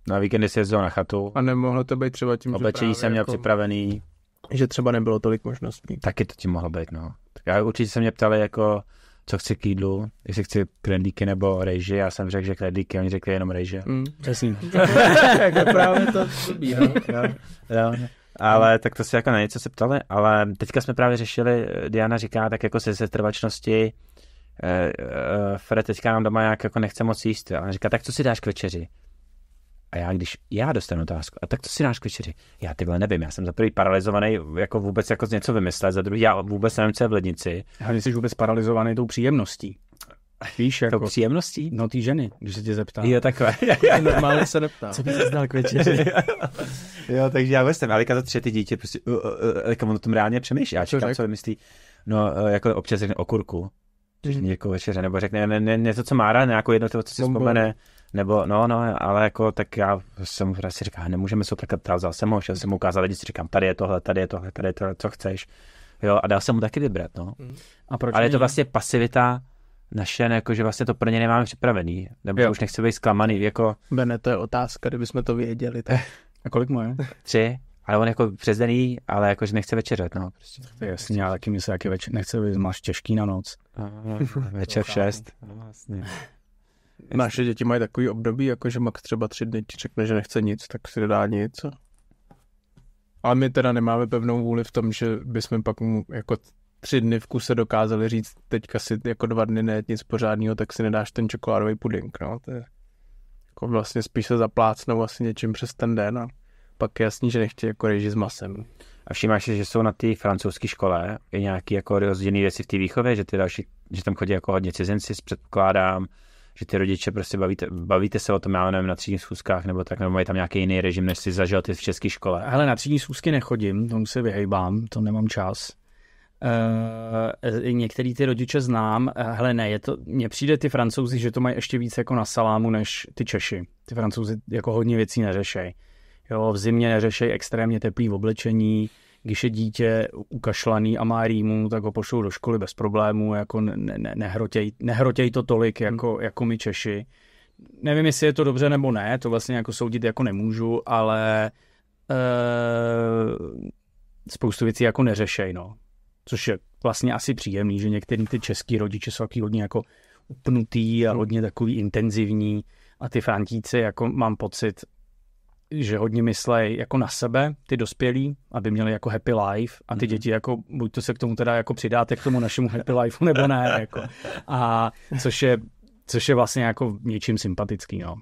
Speaker 2: Na víkendy si jezdil na chatu.
Speaker 1: A nemohlo to být třeba tím, Oblečení jsem měl jako...
Speaker 2: připravený. Že třeba nebylo tolik možností. Taky to ti mohlo být, no. Tak já určitě se mě ptali jako, co chci k jídlu, jestli chci krendíky nebo rejži, já jsem řekl, že krendíky, oni řekli jenom rejže. Mm,
Speaker 3: přesně. jako právě to chybí, no.
Speaker 1: jo,
Speaker 2: jo. Ale tak to si jako na něco se ptali, ale teďka jsme právě řešili, Diana říká, tak jako se setrvačnosti, eh, eh, Fred teďka nám doma jak jako nechce moc jíst, a říká, tak co si dáš k večeři? A já, když já dostanu otázku, a tak to si náš k Já tyhle nevím, já jsem za prvý paralizovaný, jako vůbec jako něco vymyslet, za druhý já vůbec nevím, co je v
Speaker 3: lednici. Já jsi vůbec paralizovaný tou příjemností. Víš, jako... To příjemností? No ty ženy, když se tě zeptá. Jo, takhle. Jako normálně se neptá. Co bys znal k večeři?
Speaker 2: jo, takže já jsem, ale to třetí dítě, prostě, uh, uh, jako on o tom reálně přemýšlí. Já čekám, co vymyslí. No, uh, jako občas řekne okurku, mhm. jako večeře, nebo řekne ne, ne, něco, co má rád, nějakou jednotlivost, co si Bombo. Nebo, no, no, ale jako, tak já jsem si říkal, nemůžeme superkapital, vzal jsem ho, šel jsem mu ukázal, lidi si říkám, tady je tohle, tady je tohle, tady je tohle, co chceš. Jo, a dal jsem mu taky vybrat, no. Mhm. A proč ale není? je to vlastně pasivita naše, jako, že vlastně to pro ně nemáme připravený, nebo jo. už nechci být zklamaný, jako...
Speaker 1: Bene, to je otázka, kdybychom to věděli, tak... Eh. A kolik moje?
Speaker 2: Tři. Ale on jako přes den jí, ale jakože nechce večeřet, no. Prostě.
Speaker 3: Jasně, ale taky mi se jaký večer nechce, máš těžký na noc. A,
Speaker 2: no, no, no, no, večer v šest. No, vlastně.
Speaker 1: Naše děti mají takový období, jako že max třeba tři dny ti řekne, že nechce nic, tak si nedá nic. Ale my teda nemáme pevnou vůli v tom, že bychom pak mu jako tři dny v kuse dokázali říct, teďka si jako dva dny nejet nic pořádného, tak si nedáš ten čokoládový puding. No. To je jako vlastně spíš se zaplácnou asi něčím přes ten den a pak je jasný,
Speaker 2: že nechtějí jako reži s masem. A všimáš si, že jsou na té francouzské škole je nějaký jako rozdělený věci v té výchově, že, ty další, že tam chodí jako hodně cizinci, předpokládám, že ty rodiče prostě bavíte, bavíte se o tom, já nevím, na třídních schůzkách nebo tak, nebo mají tam nějaký jiný režim, než si zažil ty v české
Speaker 3: škole. Ale na třídní schůzky nechodím, tomu se vyhejbám, to nemám čas. Uh, některý ty rodiče znám, eh, hele ne, je to, mně přijde ty francouzi, že to mají ještě víc jako na salámu než ty Češi. Ty francouzi jako hodně věcí neřešejí. Jo, v zimě neřešejí extrémně teplý oblečení, když je dítě ukašlaný a má rýmu, tak ho pošlou do školy bez problémů, jako ne, ne, nehrotěj, nehrotěj to tolik, hmm. jako, jako my Češi. Nevím, jestli je to dobře nebo ne, to vlastně jako soudit jako nemůžu, ale e, spoustu věcí jako neřešej, no. Což je vlastně asi příjemný, že některý ty český rodiče jsou taky hodně jako upnutý a hmm. hodně takový intenzivní a ty Frantíci, jako mám pocit, že hodně myslej jako na sebe, ty dospělí, aby měli jako happy life a ty mhm. děti jako buď to se k tomu teda jako přidáte k tomu našemu happy lifeu nebo ne, jako. A což je, což je vlastně jako něčím sympatický, no.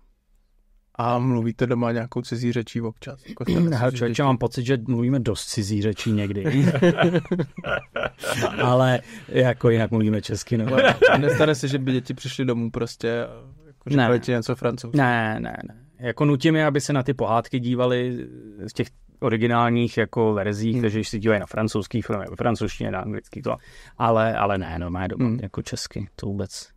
Speaker 3: A mluvíte doma nějakou cizí řečí občas? Jako Hele, člověče, mám pocit, že mluvíme dost cizí řečí někdy. Ale jako jinak mluvíme česky. Nebo... Nestane se, že by děti přišli domů prostě jako, že ne. něco francouzsky? Ne, ne, ne jako nutím je, aby se na ty pohádky dívali z těch originálních jako verzích, hmm. takže když se dívají na francouzský film, jako francouzštině, na anglický to, ale, ale ne, no má doma, hmm. jako česky, to vůbec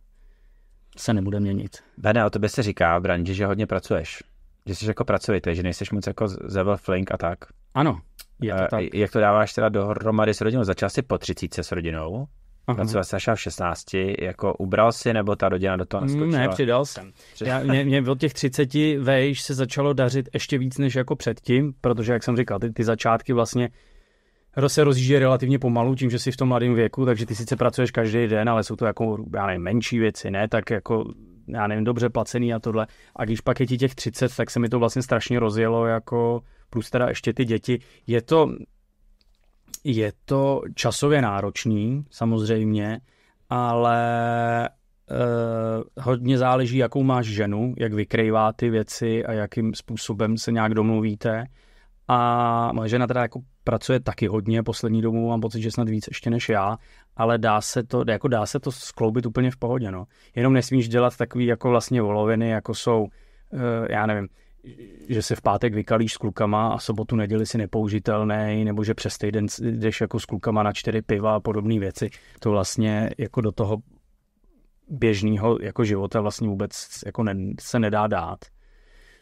Speaker 3: se nebude měnit. Bene,
Speaker 2: o tobě se říká v že hodně pracuješ, že jsi jako pracovitý, že nejsi moc jako Zevel Flink a tak. Ano, je to eh, tak. A, jak to dáváš teda dohromady s rodinou? Začal jsi po třicíce s rodinou, Aha. Pracoval Saša v 16, jako ubral si, nebo ta rodina do toho naskočila? Ne, přidal jsem. Já, mě,
Speaker 3: mě od těch 30 vejš se začalo dařit ještě víc než jako předtím, protože, jak jsem říkal, ty, ty začátky vlastně se rozjíždí relativně pomalu, tím, že jsi v tom mladém věku, takže ty sice pracuješ každý den, ale jsou to jako, já nevím, menší věci, ne, tak jako, já nevím, dobře placený a tohle. A když pak je ti těch 30, tak se mi to vlastně strašně rozjelo, jako, plus teda ještě ty děti. Je to, je to časově náročný, samozřejmě, ale eh, hodně záleží, jakou máš ženu, jak vykrývá ty věci a jakým způsobem se nějak domluvíte. A moje žena teda jako pracuje taky hodně poslední dobu, mám pocit, že snad víc ještě než já, ale dá se to, jako dá se to skloubit úplně v pohodě, no. Jenom nesmíš dělat takový jako vlastně voloviny, jako jsou, eh, já nevím, že se v pátek vykalíš s klukama a sobotu neděli si nepoužitelný, nebo že přes týden jdeš jako s klukama na čtyři piva a podobné věci. To vlastně jako do toho běžného jako života vlastně vůbec jako ne, se nedá dát.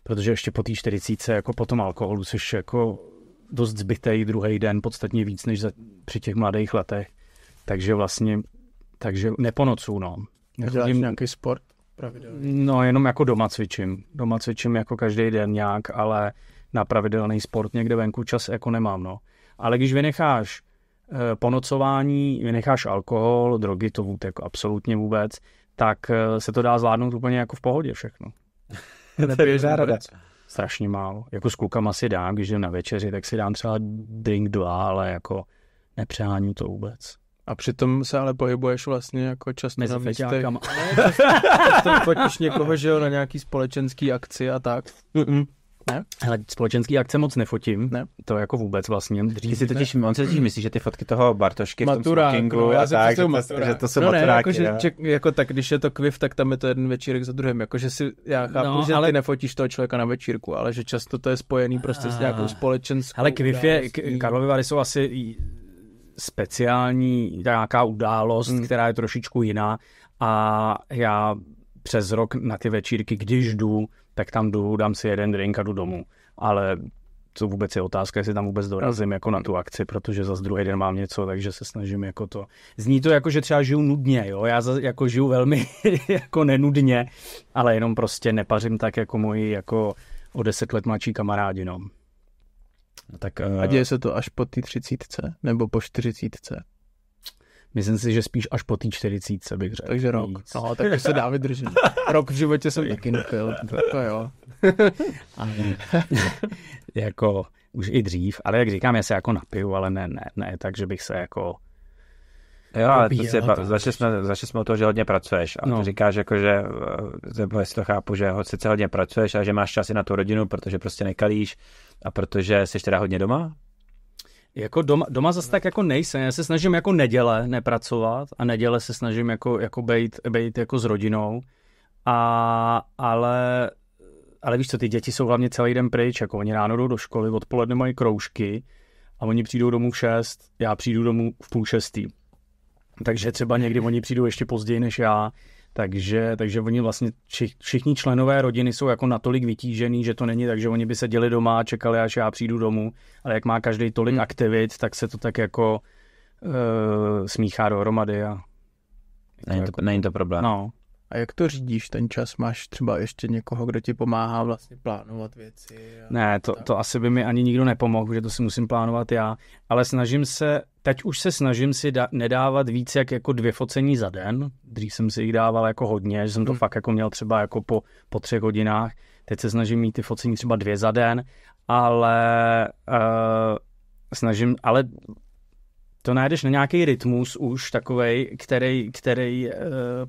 Speaker 3: Protože ještě po té čtyřicíce jako po tom alkoholu jsi jako dost zbytej druhý den, podstatně víc než za, při těch mladých letech. Takže vlastně, takže neponocu, no. Nechodím, Děláš nějaký sport? pravidelně? No, jenom jako doma cvičím. Doma cvičím jako každý den nějak, ale na pravidelný sport někde venku čas jako nemám, no. Ale když vynecháš e, ponocování, vynecháš alkohol, drogy, to vůbec jako absolutně vůbec, tak e, se to dá zvládnout úplně jako v pohodě všechno. je rada. Strašně málo. Jako s klukama si dám, když jdem na večeři, tak si dám třeba drink dva, ale jako nepřeháním to vůbec. A přitom
Speaker 1: se ale pohybuješ vlastně jako často Mezi na místech. často fotíš někoho, že jo, na nějaký společenský akci a tak. Mm-mm. Ne?
Speaker 3: Hele, společenský akce moc nefotím, ne? to jako vůbec vlastně. Dřív si totiž, on se totiž myslí, že ty fotky toho Bartošky maturák, v tom no, smokingu no, a
Speaker 1: tak, že to, že to jsou no, maturáky. Ne, jako, že, že, no. jako tak, když je to kviv, tak tam je to jeden večírek za druhým. Jako, že
Speaker 3: si, já no, chápu, no, že ale... ty nefotíš toho člověka na večírku, ale že často to je spojený prostě a... s nějakou ah. společenskou. Ale kviv je, Karlovy Vary jsou asi speciální nějaká událost, hmm. která je trošičku jiná a já přes rok na ty večírky, když jdu, tak tam jdu, dám si jeden drink a jdu domů. Ale to vůbec je otázka, jestli tam vůbec dorazím jako na tu akci, protože za druhý den mám něco, takže se snažím jako to. Zní to jako, že třeba žiju nudně, jo, já za, jako žiju velmi jako nenudně, ale jenom prostě nepařím tak jako moji jako o deset let mladší kamarádi, no.
Speaker 1: No tak, uh, A eh, děje se to až po té třicítce nebo po čtyřicítce? Myslím
Speaker 3: si, že spíš až po té čtyřicítce bych řekl. Takže rok. Víc.
Speaker 1: No, tak se dá vydržet. Rok v životě jsem
Speaker 3: taky nepil, to jo. jako už i dřív, ale jak říkám, já se jako napiju, ale ne, ne, ne, takže bych se jako Jo, ale to si, to.
Speaker 2: Začali, jsme, začali jsme o toho, že hodně pracuješ a no. ty říkáš, jako, že, eh, nebo jestli to chápu, že sice hodně pracuješ, a že máš čas i na tu rodinu, protože prostě nekalíš, a protože jsi teda hodně doma?
Speaker 3: Jako doma, doma zase tak jako nejsem, já se snažím jako neděle nepracovat a neděle se snažím jako, jako bejt, bejt jako s rodinou, a, ale, ale víš co, ty děti jsou hlavně celý den pryč, jako oni ráno jdou do školy, odpoledne mají kroužky a oni přijdou domů v šest, já přijdu domů v půl šestý. Takže třeba někdy oni přijdou ještě později než já, takže, takže oni vlastně všichni členové rodiny jsou jako natolik vytížený, že to není tak, že oni by seděli doma a čekali, až já přijdu domů, ale jak má každý tolik hmm. aktivit, tak se to tak jako uh, smíchá dohromady a... Není to, jako... není to problém. No. A jak to řídíš ten čas? Máš třeba ještě někoho, kdo ti pomáhá vlastně plánovat věci? A ne, to, to asi by mi ani nikdo nepomohl, protože to si musím plánovat já. Ale snažím se, teď už se snažím si da, nedávat víc jak jako dvě focení za den. Dřív jsem si jich dával jako hodně, že jsem to hmm. fakt jako měl třeba jako po, po třech hodinách. Teď se snažím mít ty focení třeba dvě za den, ale uh, snažím, ale to najdeš na nějaký rytmus už takovej, který, který e,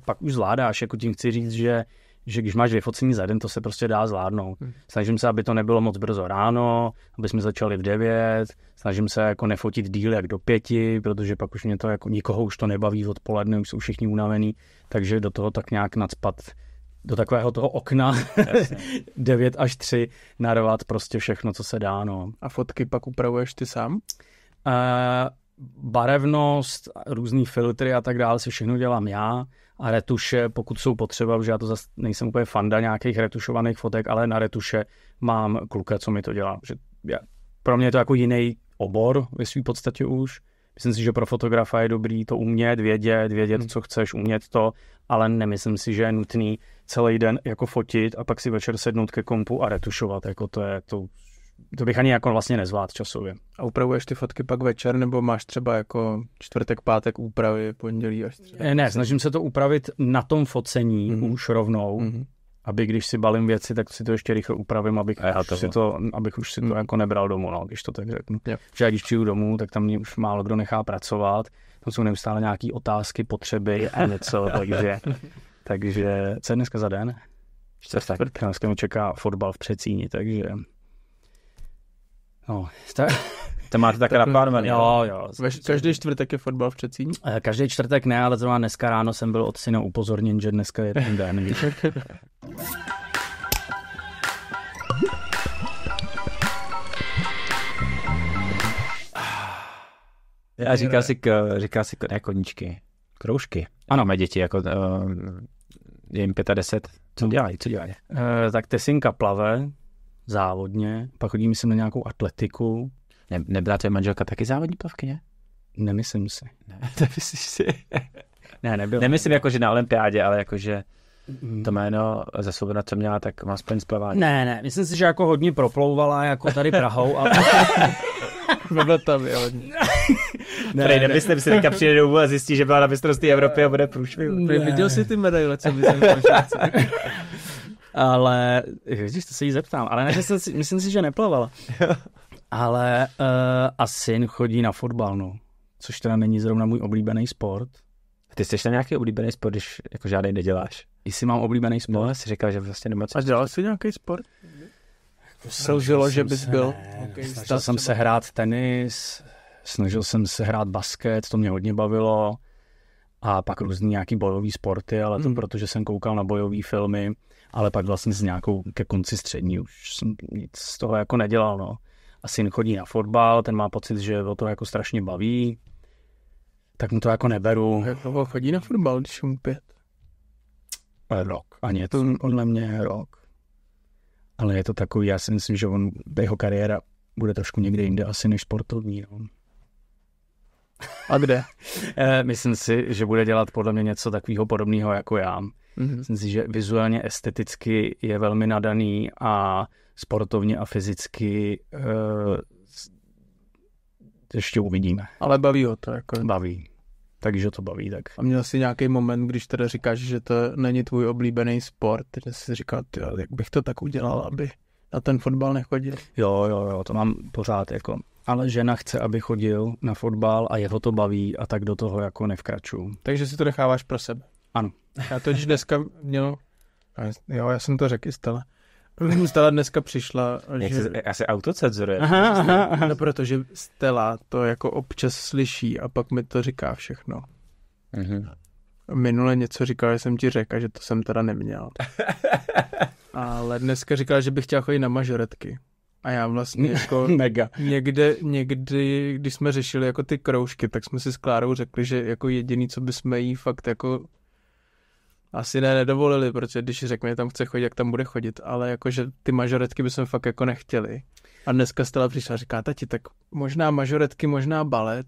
Speaker 3: pak už zvládáš. Jako tím chci říct, že že když máš dvě focení za den, to se prostě dá zvládnout. Hmm. Snažím se, aby to nebylo moc brzo ráno, aby jsme začali v 9, snažím se jako nefotit díl jak do pěti, protože pak už mě to jako nikoho už to nebaví odpoledne, už jsou všichni unavený, takže do toho tak nějak nadspat do takového toho okna 9 až 3 narovat prostě všechno, co se dá. No. A fotky pak upravuješ ty sám? Uh, barevnost, různý filtry a tak dále se všechno dělám já a retuše, pokud jsou potřeba, protože já to zase nejsem úplně fanda nějakých retušovaných fotek, ale na retuše mám kluka, co mi to dělá. Že já, pro mě je to jako jiný obor ve své podstatě už. Myslím si, že pro fotografa je dobrý to umět, vědět, vědět, hmm. co chceš, umět to, ale nemyslím si, že je nutný celý den jako fotit a pak si večer sednout ke kompu a retušovat. Jako to je, to to bych ani jako vlastně nezvládl časově.
Speaker 1: A upravuješ ty fotky pak večer, nebo máš třeba jako čtvrtek, pátek úpravy,
Speaker 3: pondělí až třeba? Ne, snažím se to upravit na tom focení mm-hmm. už rovnou, mm-hmm. aby když si balím věci, tak si to ještě rychle upravím, abych, já, už, si to, abych už si to mm-hmm. jako nebral domů, no, když to tak řeknu. Že když přijdu domů, tak tam mě už málo kdo nechá pracovat, tam jsou neustále nějaké otázky, potřeby a něco, takže, takže co je dneska za den? Čtvrtek. Dneska mi čeká fotbal v Přecíni, takže No, to... to máte tak naplánované. Jo, jo. každý čtvrtek je fotbal v Čecíně? Eh, každý čtvrtek ne, ale zrovna dneska ráno jsem byl od syna upozorněn, že dneska je ten den.
Speaker 2: Já říkám si, říká si ne koníčky, kroužky. Ano, mé děti, jako uh, je jim 5 a 10. Co dělají, co dělají?
Speaker 3: Uh, tak Tesinka plave, závodně, pak chodí myslím na nějakou atletiku. Ne, nebyla tvoje manželka taky závodní plavkyně? Nemyslím si. Ne, nemyslíš si?
Speaker 2: ne, nebyla. Nemyslím jako, že na olympiádě, ale jako, že to jméno ze Slovena, co měla, tak má splň splavání. Ne,
Speaker 3: ne, myslím si, že jako hodně proplouvala jako tady Prahou. A... Vedle tam, ale... ne, Prej, ne, ne. si, teďka přijde domů a zjistí, že byla na mistrovství Evropy a bude průšvih. Viděl jsi ty medaile, co by jsem Ale, když to se jí zeptám, ale ne, si, myslím si, že neplavala. Ale uh, a syn chodí na fotbal, no. Což teda není zrovna můj oblíbený sport. Ty jsi na nějaký oblíbený sport, když jako žádný neděláš? Jestli mám oblíbený sport? No, jsi říkal, že vlastně nemáš. A dělal jsi nějaký sport? Jako Selžilo, že bys se, byl. okay, snažil jsem se hrát tenis, snažil jsem se hrát basket, to mě hodně bavilo. A pak různý nějaký bojový sporty, ale to hmm. protože jsem koukal na bojové filmy, ale pak vlastně s nějakou ke konci střední už jsem nic z toho jako nedělal, no. A syn chodí na fotbal, ten má pocit, že ho to jako strašně baví, tak mu to jako neberu. Jak chodí na fotbal, když mu pět? Rok. Ani je to podle mě rok. Ale je to takový, já si myslím, že on, jeho kariéra bude trošku někde jinde asi než sportovní. No. A kde? Eh, myslím si, že bude dělat podle mě něco takového podobného jako já. Mm-hmm. Myslím si, že vizuálně, esteticky je velmi nadaný a sportovně a fyzicky uh, ještě uvidíme. Ale baví ho to. Jako... Baví. Takže to baví tak.
Speaker 1: A měl jsi nějaký moment, když teda říkáš, že to není tvůj oblíbený sport, že jsi říkal,
Speaker 3: jak bych to tak udělal, aby na ten fotbal nechodil? Jo, jo, jo, to mám pořád jako. Ale žena chce, aby chodil na fotbal a jeho to baví a tak do toho jako nevkraču.
Speaker 1: Takže si to necháváš pro sebe? Ano. Já když dneska měl, jo, já jsem to řekl i Stella. Stella dneska přišla, Jak že... Se,
Speaker 2: asi auto cenzuruje. Aha, aha,
Speaker 1: aha. No, protože Stella to jako občas slyší a pak mi to říká všechno. Mhm. Minule něco říkal, že jsem ti řekl že to jsem teda neměl. Ale dneska říkala, že bych chtěl chodit na mažoretky. A já vlastně jako Mega. Někde, někdy, když jsme řešili jako ty kroužky, tak jsme si s Klárou řekli, že jako jediný, co bychom jí fakt jako asi ne, nedovolili, protože když řekne, tam chce chodit, jak tam bude chodit, ale jakože ty majoretky by jsme fakt jako nechtěli. A dneska Stella přišla a říká, tati, tak možná majoretky, možná balet.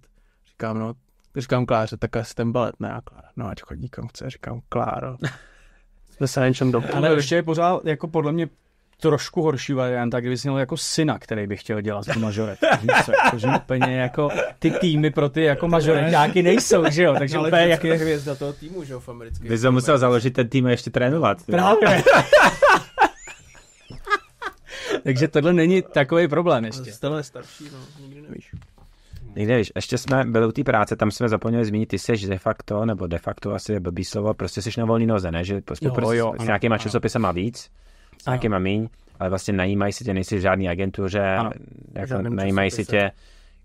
Speaker 1: Říkám, no, říkám Kláře, tak asi ten balet, ne, a Klára, no ať chodí kam chce, říkám, Kláro. Jsme se na něčem Ale ještě
Speaker 3: je pořád, jako podle mě trošku horší varianta, kdyby jsi měl jako syna, který by chtěl dělat tu mažoretku. Takže úplně jako ty týmy pro ty jako mažoretňáky nejsou, že jo? Takže no, úplně
Speaker 2: jako... je hvězda
Speaker 1: toho týmu, že jo, v americké.
Speaker 3: jsem musel
Speaker 2: založit ten tým a ještě
Speaker 3: trénovat. Právě.
Speaker 2: Takže tohle není takový problém ještě. Z je starší, no, nikdy nevíš. Nikde víš, ještě jsme byli u té práce, tam jsme zapomněli zmínit, ty jsi de facto, nebo de facto asi je blbý slovo, prostě jsi na volný noze, ne? Že prostě, jo, prostě jo, s ano, nějakýma časopisama víc ke míň, ale vlastně najímají si tě, nejsi v žádné agentuře, jako najímají si tě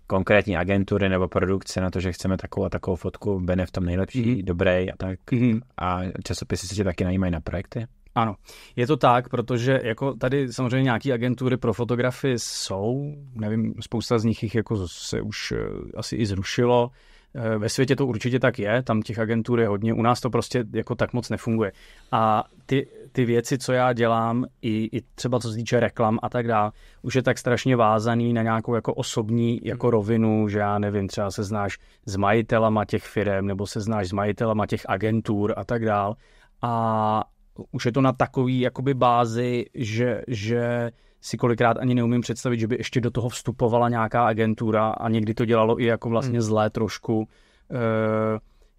Speaker 2: konkrétní agentury nebo produkce na to, že chceme takovou a takovou fotku, Bene v tom nejlepší, mm-hmm. dobrý a tak. Mm-hmm. A časopisy si tě taky najímají na projekty?
Speaker 3: Ano, je to tak, protože jako tady samozřejmě nějaké agentury pro fotografy jsou, nevím, spousta z nich jich jako se už eh, asi i zrušilo, Eh, ve světě to určitě tak je, tam těch agentur je hodně, u nás to prostě jako tak moc nefunguje. A ty, ty věci, co já dělám, i, i třeba co se týče reklam a tak dále, už je tak strašně vázaný na nějakou jako osobní jako hmm. rovinu, že já nevím, třeba se znáš s majitelama těch firm, nebo se znáš s majitelama těch agentur a tak dále. A už je to na takový jakoby bázi, že, že si kolikrát ani neumím představit, že by ještě do toho vstupovala nějaká agentura a někdy to dělalo i jako vlastně hmm. zlé trošku. Uh,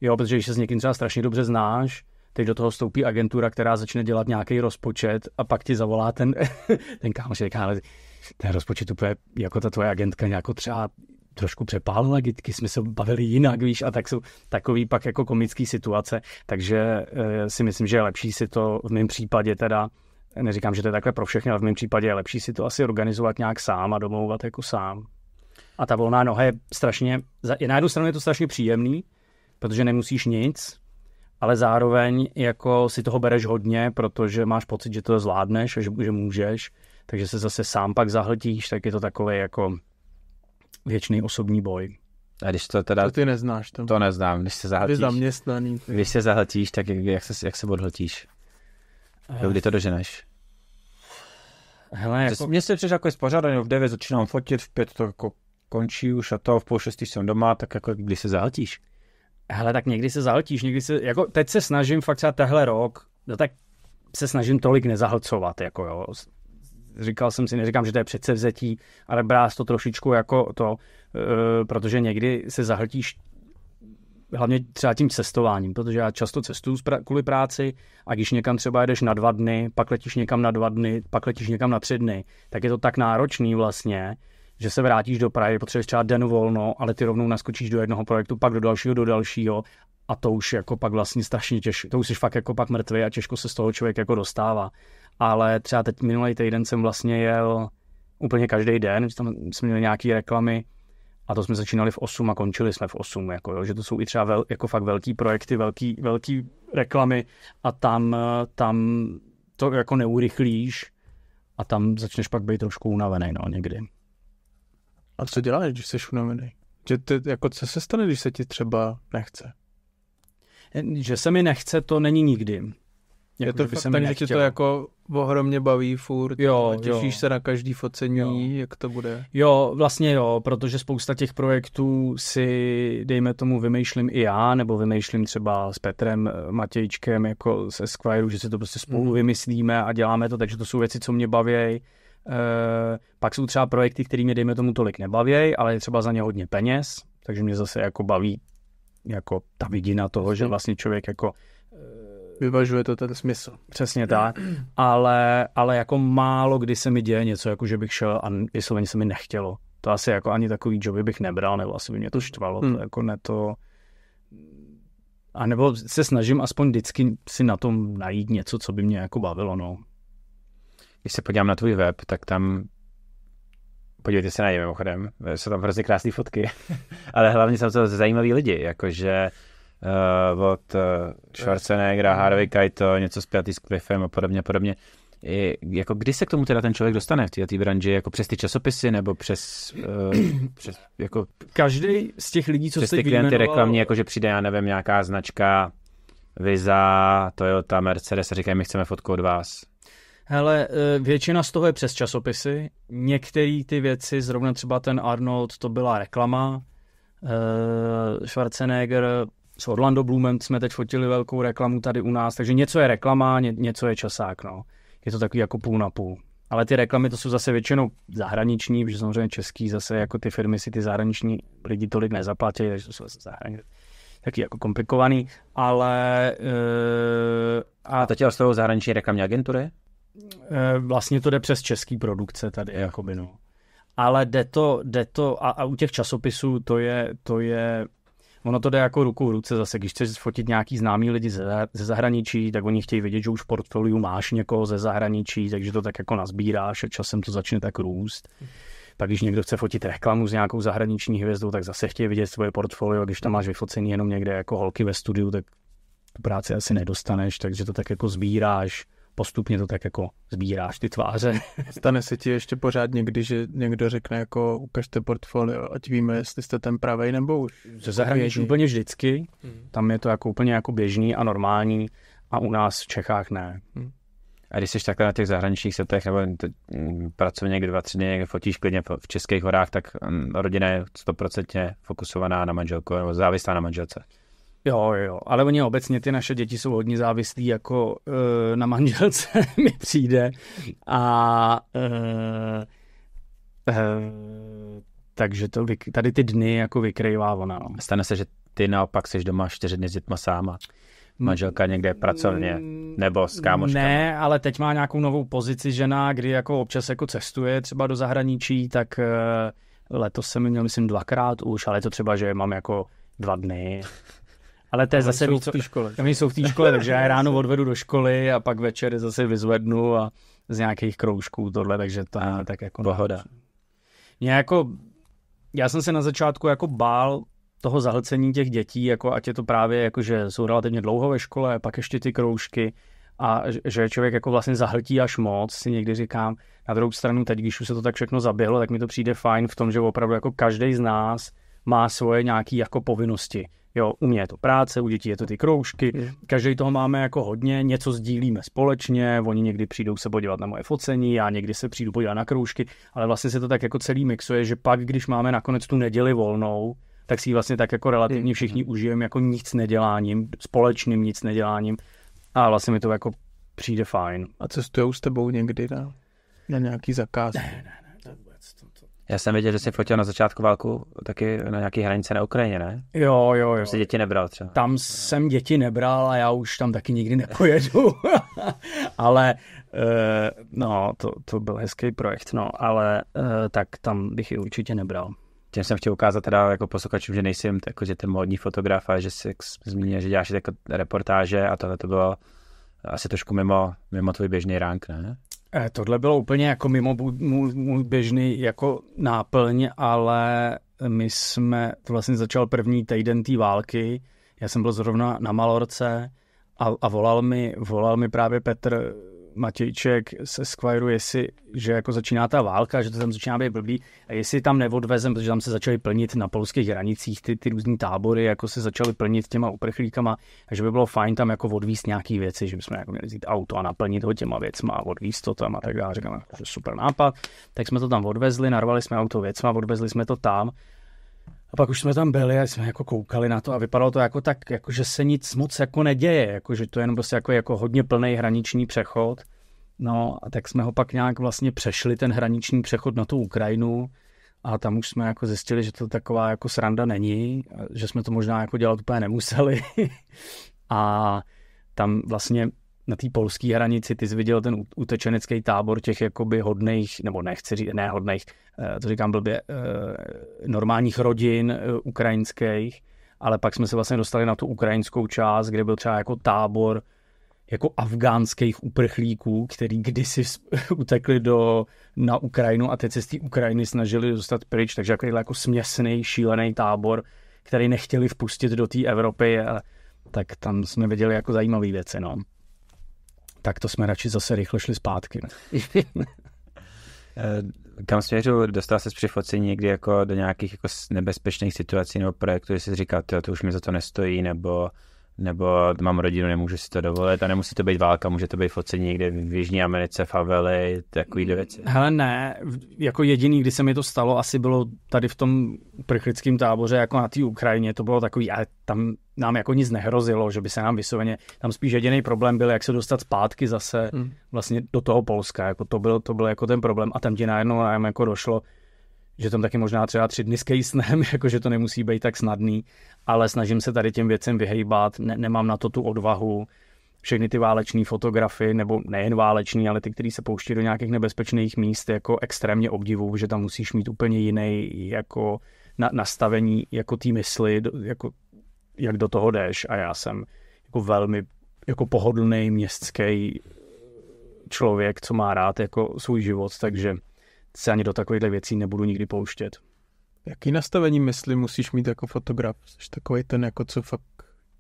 Speaker 3: jo, protože když se s někým třeba strašně dobře znáš, teď do toho vstoupí agentura, která začne dělat nějaký rozpočet a pak ti zavolá ten, ten kámoš, říká, ale ten rozpočet úplně, jako ta tvoje agentka nějako třeba trošku přepálila, když jsme se bavili jinak, víš, a tak jsou takový pak jako komický situace, takže e, si myslím, že je lepší si to v mém případě teda Neříkám, že to je takhle pro všechny, ale v mém případě je lepší si to asi organizovat nějak sám a domlouvat jako sám. A ta volná noha je strašně, na jednu stranu je to strašně příjemný, protože nemusíš nic, ale zároveň jako si toho bereš hodně, protože máš pocit, že to zvládneš a že, že můžeš, takže se zase sám pak zahltíš, tak je to takový jako věčný osobní boj. A když to teda... To ty neznáš. To, to neznám, když se zahltíš. Ty
Speaker 2: zaměstnaný. Ty. Když se zahltíš, tak jak, jak, se, jak se odhltíš? Jo, kdy to doženeš? Hele, jako... Mně se přeš jako je spořádaný, no v 9 začínám fotit, v 5 to jako
Speaker 3: končí už a to, v půl 6 jsem doma, tak jako kdy se zahltíš? Hele, tak někdy se zahltíš, někdy se, jako teď se snažím fakt třeba tehle rok, no tak se snažím tolik nezahlcovat, jako jo. Říkal jsem si, neříkám, že to je vzetí, ale brás to trošičku jako to, uh, protože někdy se zahltíš hlavně třeba tím cestováním, protože já často cestuju kvůli práci a když někam třeba jedeš na dva dny, pak letíš někam na dva dny, pak letíš někam na tři dny, tak je to tak náročný vlastně, že se vrátíš do Prahy, potřebuješ třeba den volno, ale ty rovnou naskočíš do jednoho projektu, pak do dalšího, do dalšího a to už jako pak vlastně strašně těžko, to už jsi fakt jako pak mrtvý a těžko se z toho člověk jako dostává. Ale třeba teď minulý týden jsem vlastně jel úplně každý den, tam jsme měli nějaké reklamy, a to jsme začínali v 8 a končili jsme v 8, jako jo, že to jsou i třeba vel, jako fakt velký projekty, velký, velký reklamy a tam, tam to jako neurychlíš a tam začneš pak být trošku unavený, no, někdy. A co
Speaker 1: děláš, když jsi unavený? Že ty, jako co se stane, když se ti třeba nechce?
Speaker 3: Že se mi nechce, to není nikdy. Jako, je to fakt tak, že tě to
Speaker 1: jako ohromně baví furt, jo, jako těšíš jo. se na každý focení, jo. jak to bude?
Speaker 3: Jo, vlastně jo, protože spousta těch projektů si, dejme tomu, vymýšlím i já, nebo vymýšlím třeba s Petrem eh, Matějčkem, jako se Squire, že si to prostě spolu mm. vymyslíme a děláme to, takže to jsou věci, co mě baví. E, eh, pak jsou třeba projekty, které mě, dejme tomu, tolik nebaví, ale je třeba za ně hodně peněz, takže mě zase jako baví jako ta vidina toho, že vlastně člověk jako vyvažuje to ten smysl. Přesně tak, ale, ale jako málo kdy se mi děje něco, jako že bych šel a vysloveně se mi nechtělo. To asi jako ani takový joby bych nebral, nebo asi by mě to štvalo, hmm. to jako ne to... A nebo se snažím aspoň vždycky si na tom najít něco, co by mě jako bavilo, no. Když se podívám na tvůj web, tak tam podívejte se na něj mimochodem,
Speaker 2: jsou tam hrozně krásné fotky, ale hlavně jsou to zajímaví lidi, jakože uh, od uh, Schwarzeneggera, mm. Harvey kajto něco zpětý s Cliffem a podobně, podobně. I, jako kdy se k tomu teda ten člověk dostane v této branži, jako přes ty časopisy nebo přes, uh, přes
Speaker 3: jako... Každý z těch lidí, co přes ty klienty vyjmenoval... reklamní,
Speaker 2: jako že přijde, já nevím, nějaká značka Visa, Toyota, Mercedes a říkají, my chceme fotku od vás.
Speaker 3: Hele, většina z toho je přes časopisy. Některé ty věci, zrovna třeba ten Arnold, to byla reklama. Uh, Schwarzenegger s Orlando Bloomem jsme teď fotili velkou reklamu tady u nás, takže něco je reklama, ně, něco je časák, no. Je to takový jako půl na půl. Ale ty reklamy to jsou zase většinou zahraniční, protože samozřejmě český zase jako ty firmy si ty zahraniční lidi tolik nezaplatí, takže jsou zase zahraniční taky jako komplikovaný, ale... Uh, a teď s toho zahraniční reklamní agentury? Uh, vlastně to jde přes český produkce tady, jakoby no. Ale jde to, jde to a, a, u těch časopisů to je, to je ono to jde jako ruku v ruce zase, když chceš fotit nějaký známý lidi ze, zahraničí, tak oni chtějí vědět, že už v portfoliu máš někoho ze zahraničí, takže to tak jako nazbíráš a časem to začne tak růst. Pak když někdo chce fotit reklamu s nějakou zahraniční hvězdou, tak zase chtějí vidět svoje portfolio, když tam máš vyfocený jenom někde jako holky ve studiu, tak tu práci asi nedostaneš, takže to tak jako sbíráš postupně to tak jako sbíráš ty tváře.
Speaker 1: Stane se ti ještě pořád někdy, že někdo řekne jako ukažte portfolio,
Speaker 3: ať víme, jestli jste ten pravý nebo už. Ze zahraničí úplně vždycky, hmm. tam je to jako úplně jako běžný a normální a u nás v Čechách ne. Hmm. A když jsi takhle na těch
Speaker 2: zahraničních setech nebo mm, pracovně někde dva, tři dny někde fotíš klidně v Českých horách, tak mm, rodina je stoprocentně fokusovaná na manželku nebo závislá na manželce.
Speaker 3: Jo, jo, ale oni obecně, ty naše děti jsou hodně závislí jako e, na manželce mi přijde a e, e, takže to, tady ty dny jako vykrývá ona. No.
Speaker 2: Stane se, že ty naopak jsi doma čtyři dny s dětma sáma? Manželka někde pracovně nebo s kámoškama?
Speaker 3: Ne, ale teď má nějakou novou pozici žena, kdy jako občas jako cestuje třeba do zahraničí, tak letos jsem měl myslím dvakrát už, ale je to třeba, že mám jako dva dny ale to je zase víc, v té škole. Oni jsou v té škole, takže já je ráno odvedu do školy a pak večer zase vyzvednu a z nějakých kroužků tohle, takže to je tak jako... Pohoda. Mě jako, já jsem se na začátku jako bál toho zahlcení těch dětí, jako ať je to právě jako, že jsou relativně dlouho ve škole, pak ještě ty kroužky a že člověk jako vlastně zahltí až moc, si někdy říkám. Na druhou stranu teď, když už se to tak všechno zaběhlo, tak mi to přijde fajn v tom, že opravdu jako každý z nás má svoje nějaké jako povinnosti. Jo, u mě je to práce, u dětí je to ty kroužky, každý toho máme jako hodně, něco sdílíme společně, oni někdy přijdou se podívat na moje focení, já někdy se přijdu podívat na kroužky, ale vlastně se to tak jako celý mixuje, že pak, když máme nakonec tu neděli volnou, tak si ji vlastně tak jako relativně všichni užijeme jako nic neděláním, společným nic neděláním a vlastně mi to jako přijde fajn. A cestujou s tebou někdy na, na nějaký zakázky? Ne, ne, ne.
Speaker 2: Já jsem věděl, že jsi fotil na začátku
Speaker 3: válku taky na nějaké hranice na Ukrajině, ne? Jo, jo, jo. Tam prostě jsi děti nebral třeba. Tam jo. jsem děti nebral a já už tam taky nikdy nepojedu. ale uh, no, to, to byl hezký projekt, no, ale uh, tak tam bych ji určitě nebral.
Speaker 2: Tím jsem chtěl ukázat teda jako posluchačům, že nejsem jako, že ten modní fotograf a že jsi zmínil, že děláš jako reportáže a tohle to bylo asi trošku mimo, mimo tvůj běžný rank, ne?
Speaker 3: Eh, tohle bylo úplně jako mimo můj, můj běžný jako náplň, ale my jsme, to vlastně začal první týden té války, já jsem byl zrovna na Malorce a, a volal, mi, volal mi právě Petr Matějček se Squiru, jestli, že jako začíná ta válka, že to tam začíná být blbý, a jestli tam neodvezem, protože tam se začaly plnit na polských hranicích ty, ty různé tábory, jako se začaly plnit těma uprchlíkama, a že by bylo fajn tam jako odvíst nějaký věci, že bychom jako měli vzít auto a naplnit ho těma věcma a odvíst to tam a tak dále. Říkám, že super nápad. Tak jsme to tam odvezli, narvali jsme auto věcma, odvezli jsme to tam a pak už jsme tam byli a jsme jako koukali na to a vypadalo to jako tak, jako že se nic moc jako neděje, jako že to je jenom prostě jako, jako hodně plný hraniční přechod. No a tak jsme ho pak nějak vlastně přešli ten hraniční přechod na tu Ukrajinu a tam už jsme jako zjistili, že to taková jako sranda není, že jsme to možná jako dělat úplně nemuseli. a tam vlastně na té polské hranici, ty jsi viděl ten utečenecký tábor těch jakoby hodných, nebo nechci říct, ne hodných, eh, to říkám blbě, eh, normálních rodin eh, ukrajinských, ale pak jsme se vlastně dostali na tu ukrajinskou část, kde byl třeba jako tábor jako afgánských uprchlíků, který kdysi utekli do, na Ukrajinu a teď se z té Ukrajiny snažili dostat pryč, takže jako, jako směsný, šílený tábor, který nechtěli vpustit do té Evropy, tak tam jsme viděli jako zajímavé věci, no tak to jsme radši zase rychle šli zpátky.
Speaker 2: Kam směřu, dostal se při focení někdy jako do nějakých jako nebezpečných situací nebo projektů, jestli jsi říkal, to už mi za to nestojí, nebo nebo mám rodinu, nemůžu si to dovolit a nemusí to být válka, může to být focení někde v Jižní Americe, favely, takovýhle věci.
Speaker 3: Hele ne, jako jediný, kdy se mi to stalo, asi bylo tady v tom prchlickém táboře, jako na té Ukrajině, to bylo takový, ale tam nám jako nic nehrozilo, že by se nám vysoveně. tam spíš jediný problém byl, jak se dostat zpátky zase hmm. vlastně do toho Polska, jako to byl, to byl jako ten problém a tam ti najednou nám jako došlo, že tam taky možná třeba tři dny s snem, jakože to nemusí být tak snadný, ale snažím se tady těm věcem vyhejbat, ne, nemám na to tu odvahu. Všechny ty váleční fotografy, nebo nejen váleční, ale ty, které se pouští do nějakých nebezpečných míst, jako extrémně obdivu, že tam musíš mít úplně jiný jako na, nastavení jako té mysli, jako, jak do toho jdeš. A já jsem jako velmi jako pohodlný městský člověk, co má rád jako svůj život, takže se ani do takovýchhle věcí nebudu nikdy pouštět.
Speaker 1: Jaký nastavení mysli musíš mít jako fotograf? Jsi takový ten, jako co fakt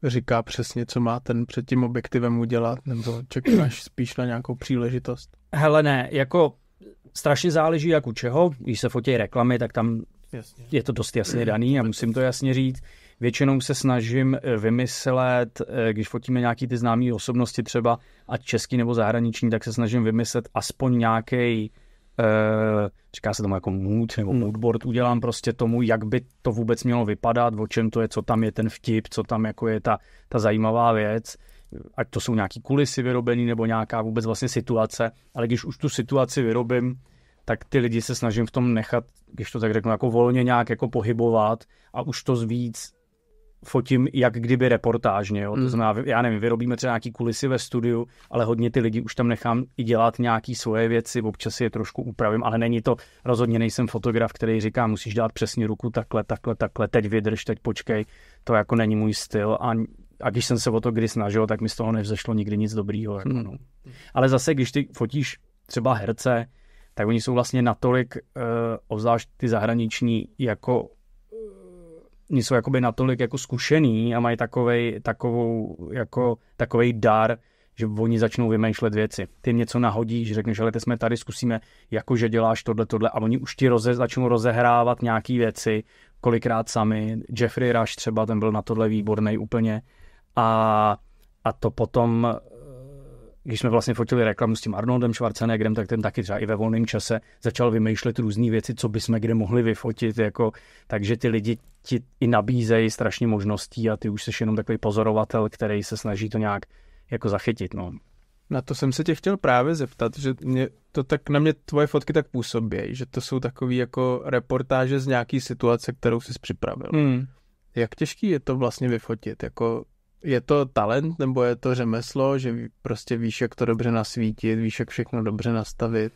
Speaker 1: říká přesně,
Speaker 3: co má ten před tím objektivem udělat, nebo
Speaker 1: čekáš spíš na nějakou příležitost?
Speaker 3: Hele ne, jako strašně záleží jak u čeho. Když se fotí reklamy, tak tam Jasně. je to dost jasně daný a musím to jasně říct. Většinou se snažím eh, vymyslet, eh, když fotíme nějaký ty známé osobnosti třeba, ať český nebo zahraniční, tak se snažím vymyslet aspoň nějaký Eh, říká se tomu jako mood nebo hmm. moodboard, udělám prostě tomu, jak by to vůbec mělo vypadat, o čem to je, co tam je ten vtip, co tam jako je ta, ta zajímavá věc, ať to jsou nějaký kulisy vyrobený nebo nějaká vůbec vlastně situace, ale když už tu situaci vyrobím, tak ty lidi se snažím v tom nechat, když to tak řeknu, jako volně nějak jako pohybovat a už to víc fotím jak kdyby reportážně, jo? Mm. to hmm. znamená, já nevím, vyrobíme třeba nějaký kulisy ve studiu, ale hodně ty lidi už tam nechám i dělat nějaké svoje věci, občas je trošku upravím, ale není to, rozhodně nejsem fotograf, který říká, musíš dát přesně ruku takhle, takhle, takhle, teď vydrž, teď počkej, to jako není můj styl a a když jsem se o to kdy snažil, tak mi z toho nevzešlo nikdy nic dobrýho. Jako, hmm. no. Ale zase, když ty fotíš třeba herce, tak oni jsou vlastně natolik, uh, obzvlášť ty zahraniční, jako oni jsou jakoby natolik jako zkušený a mají takovej, takovou, jako, takovej dar, že oni začnou vymýšlet věci. Ty jim něco nahodíš, že řekneš, ale ty jsme tady, zkusíme, jako že děláš tohle, tohle a oni už ti roze, začnou rozehrávat nějaké věci, kolikrát sami. Jeffrey Rush třeba, ten byl na tohle výborný úplně. A, a to potom když jsme vlastně fotili reklamu s tím Arnoldem Schwarzeneggerem, tak ten taky třeba i ve volném čase začal vymýšlet různé věci, co jsme kde mohli vyfotit, jako, takže ty lidi ti i nabízejí strašně možností a ty už jsi jenom takový pozorovatel, který se snaží to nějak jako zachytit. No.
Speaker 1: Na to jsem se tě chtěl právě zeptat, že mě to tak, na mě tvoje fotky tak působí, že to jsou takové jako reportáže z nějaký situace, kterou jsi připravil. Hmm. Jak těžký je to vlastně vyfotit? Jako je to talent nebo je to řemeslo, že prostě víš, jak to dobře nasvítit, víš, jak všechno dobře nastavit?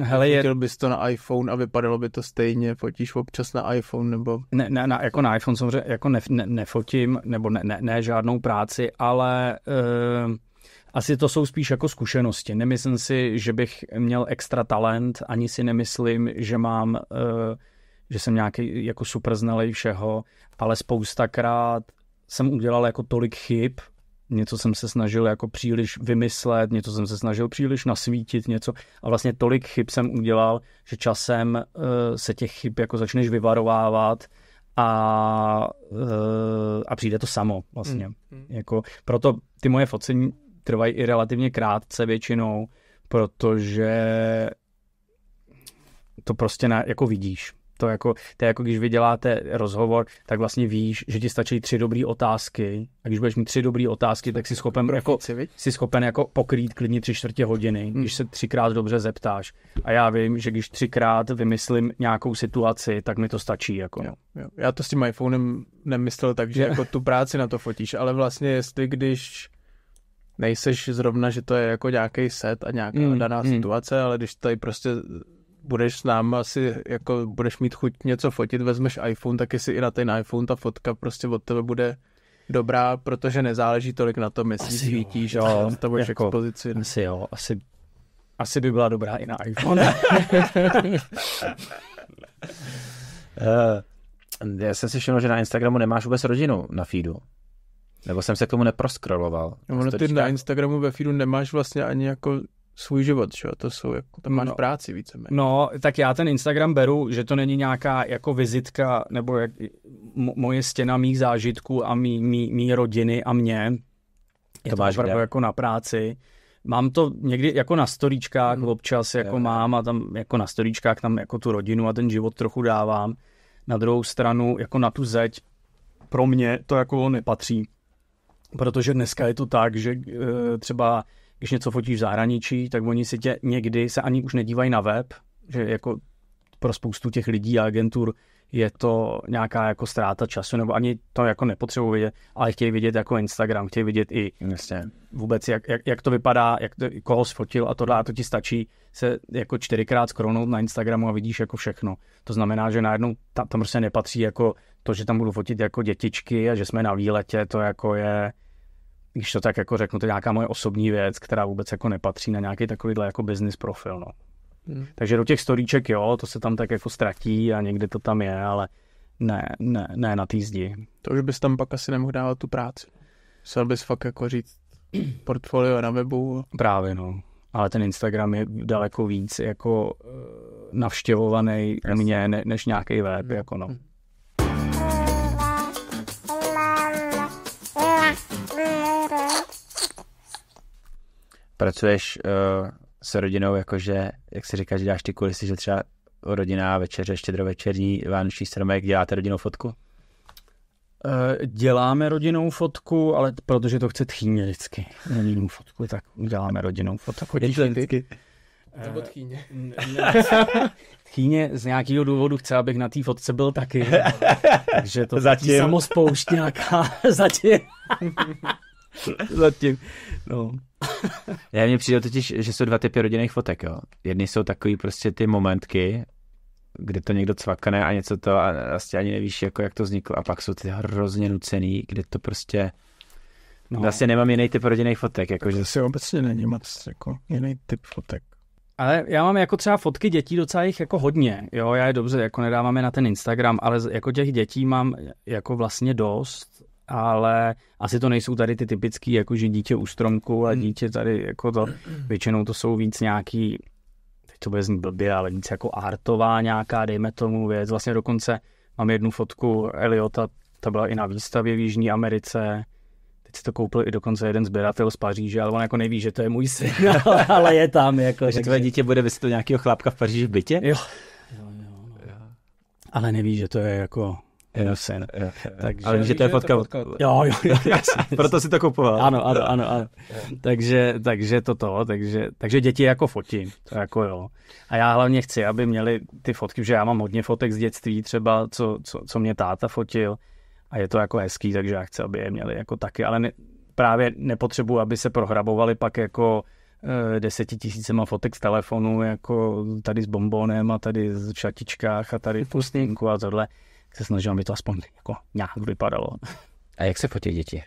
Speaker 1: Hele, je... Fotil bys to na iPhone a vypadalo by to stejně, fotíš občas na iPhone nebo...
Speaker 3: Ne, ne, na, jako na iPhone samozřejmě jako ne, ne, nefotím, nebo ne, ne, ne žádnou práci, ale... Uh... Asi to jsou spíš jako zkušenosti. Nemyslím si, že bych měl extra talent, ani si nemyslím, že mám, eh, že jsem nějaký jako super znalej všeho, ale spoustakrát jsem udělal jako tolik chyb něco jsem se snažil jako příliš vymyslet, něco jsem se snažil příliš nasvítit, něco a vlastně tolik chyb jsem udělal, že časem uh, se těch chyb jako začneš vyvarovávat a, uh, a přijde to samo vlastně. Mm, mm. Jako, proto ty moje focení trvají i relativně krátce většinou, protože to prostě na, jako vidíš. To, jako, to je jako když vyděláte rozhovor, tak vlastně víš, že ti stačí tři dobré otázky. A když budeš mít tři dobré otázky, tak jsi schopen, jako, jsi schopen jako pokrýt klidně tři čtvrtě hodiny, hmm. když se třikrát dobře zeptáš. A já vím, že když třikrát vymyslím nějakou situaci, tak mi to stačí. Jako. Jo, jo.
Speaker 1: Já to s tím iPhonem nemyslel
Speaker 3: tak, že jako tu práci na to fotíš, ale vlastně jestli
Speaker 1: když nejseš zrovna, že to je jako nějaký set a nějaká mm, daná mm. situace, ale když tady prostě budeš s námi asi, jako budeš mít chuť něco fotit, vezmeš iPhone, tak si i na ten iPhone ta fotka prostě od tebe bude dobrá, protože nezáleží tolik
Speaker 3: na tom, jestli že jo, to budeš jako, expozici. Asi jo, asi, asi by byla dobrá i na iPhone. uh,
Speaker 2: já jsem si všiml, že na Instagramu nemáš vůbec rodinu na feedu. Nebo jsem se k tomu neproskroloval.
Speaker 3: No, ty na
Speaker 1: Instagramu ve feedu nemáš vlastně ani jako svůj život, že jo? To jsou, jako, tam máš no, práci mě
Speaker 3: No, tak já ten Instagram beru, že to není nějaká jako vizitka nebo jak, moje stěna mých zážitků a mý, mý, mý rodiny a mě. Je to, to máš opravdu jako na práci. Mám to někdy jako na storíčkách, hmm. občas jako je, mám a tam jako na storíčkách tam jako tu rodinu a ten život trochu dávám. Na druhou stranu jako na tu zeď pro mě to jako nepatří. Protože dneska je to tak, že eh, třeba když něco fotíš v zahraničí, tak oni si tě někdy se ani už nedívají na web, že jako pro spoustu těch lidí a agentur je to nějaká jako ztráta času, nebo ani to jako nepotřebují vidět, ale chtějí vidět jako Instagram, chtějí vidět i Jasně. vůbec, jak, jak, jak, to vypadá, jak to, koho sfotil a to dá, to ti stačí se jako čtyřikrát skronout na Instagramu a vidíš jako všechno. To znamená, že najednou tam, tam prostě nepatří jako to, že tam budu fotit jako dětičky a že jsme na výletě, to jako je, když to tak jako řeknu, to je nějaká moje osobní věc, která vůbec jako nepatří na nějaký takovýhle jako business profil, no. Hmm. Takže do těch storíček, jo, to se tam tak jako ztratí a někde to tam je, ale ne, ne, ne na té zdi. To už bys tam pak asi nemohl dávat tu práci. Musel bys fakt jako říct portfolio na webu. Právě, no. Ale ten Instagram je daleko víc jako eh, navštěvovaný mě ne, než nějaký web, hmm. jako no. Hmm.
Speaker 2: pracuješ uh, s rodinou, jakože, jak si říkáš, dáš ty kulisy, že třeba rodina večeře, štědrovečerní, vánoční stromek, děláte
Speaker 3: rodinnou fotku? Eh, děláme rodinnou fotku, ale protože to chce tchýně vždycky. Rodinnou fotku, tak uděláme rodinnou fotku. Chodíš Je to vždycky? Nebo
Speaker 1: tchýně. Eh,
Speaker 3: tchýně z nějakého důvodu chce, abych na té fotce byl taky. No. Takže to zatím. samozpoušť nějaká zatím. Zatím, no.
Speaker 2: Já mě přijde totiž, že jsou dva typy rodinných fotek, jo. Jedny jsou takový prostě ty momentky, kde to někdo cvakne a něco to a vlastně ani nevíš, jako jak to vzniklo. A pak jsou ty hrozně nucený, kde to prostě... No. Vlastně nemám jiný typ rodinných fotek. Jako, že... si obecně není moc jako jiný typ fotek.
Speaker 3: Ale já mám jako třeba fotky dětí, docela jich jako hodně. Jo, já je dobře, jako nedáváme na ten Instagram, ale jako těch dětí mám jako vlastně dost ale asi to nejsou tady ty typické, jako že dítě u stromku a hmm. dítě tady jako to, hmm. většinou to jsou víc nějaký, teď to bude znít blbě, ale víc jako artová nějaká, dejme tomu věc. Vlastně dokonce mám jednu fotku Eliota, ta byla i na výstavě v Jižní Americe, teď si to koupil i dokonce jeden sběratel z Paříže, ale on jako neví, že to je můj syn, ale, ale je tam. Jako, že tvoje dítě bude vysvětlit nějakého chlápka v Paříži v bytě? jo, jo, jo. No, no. Ale neví, že to je jako Jasně, no. Jo, jo, Takže, ale že to je fotka... Od... Jo, jo, jo jasně. Proto si to kupoval. Ano, ano, ano. ano. takže, takže toto, takže, takže děti jako fotí, to jako jo. A já hlavně chci, aby měli ty fotky, že já mám hodně fotek z dětství třeba, co, co, co mě táta fotil a je to jako hezký, takže já chci, aby je měli jako taky, ale ne, právě nepotřebuji, aby se prohrabovali pak jako eh, desetitisícema fotek z telefonu, jako tady s bombonem a tady v šatičkách a tady v pustinku a tohle se snažím, aby to aspoň jako nějak vypadalo. A jak se fotí děti?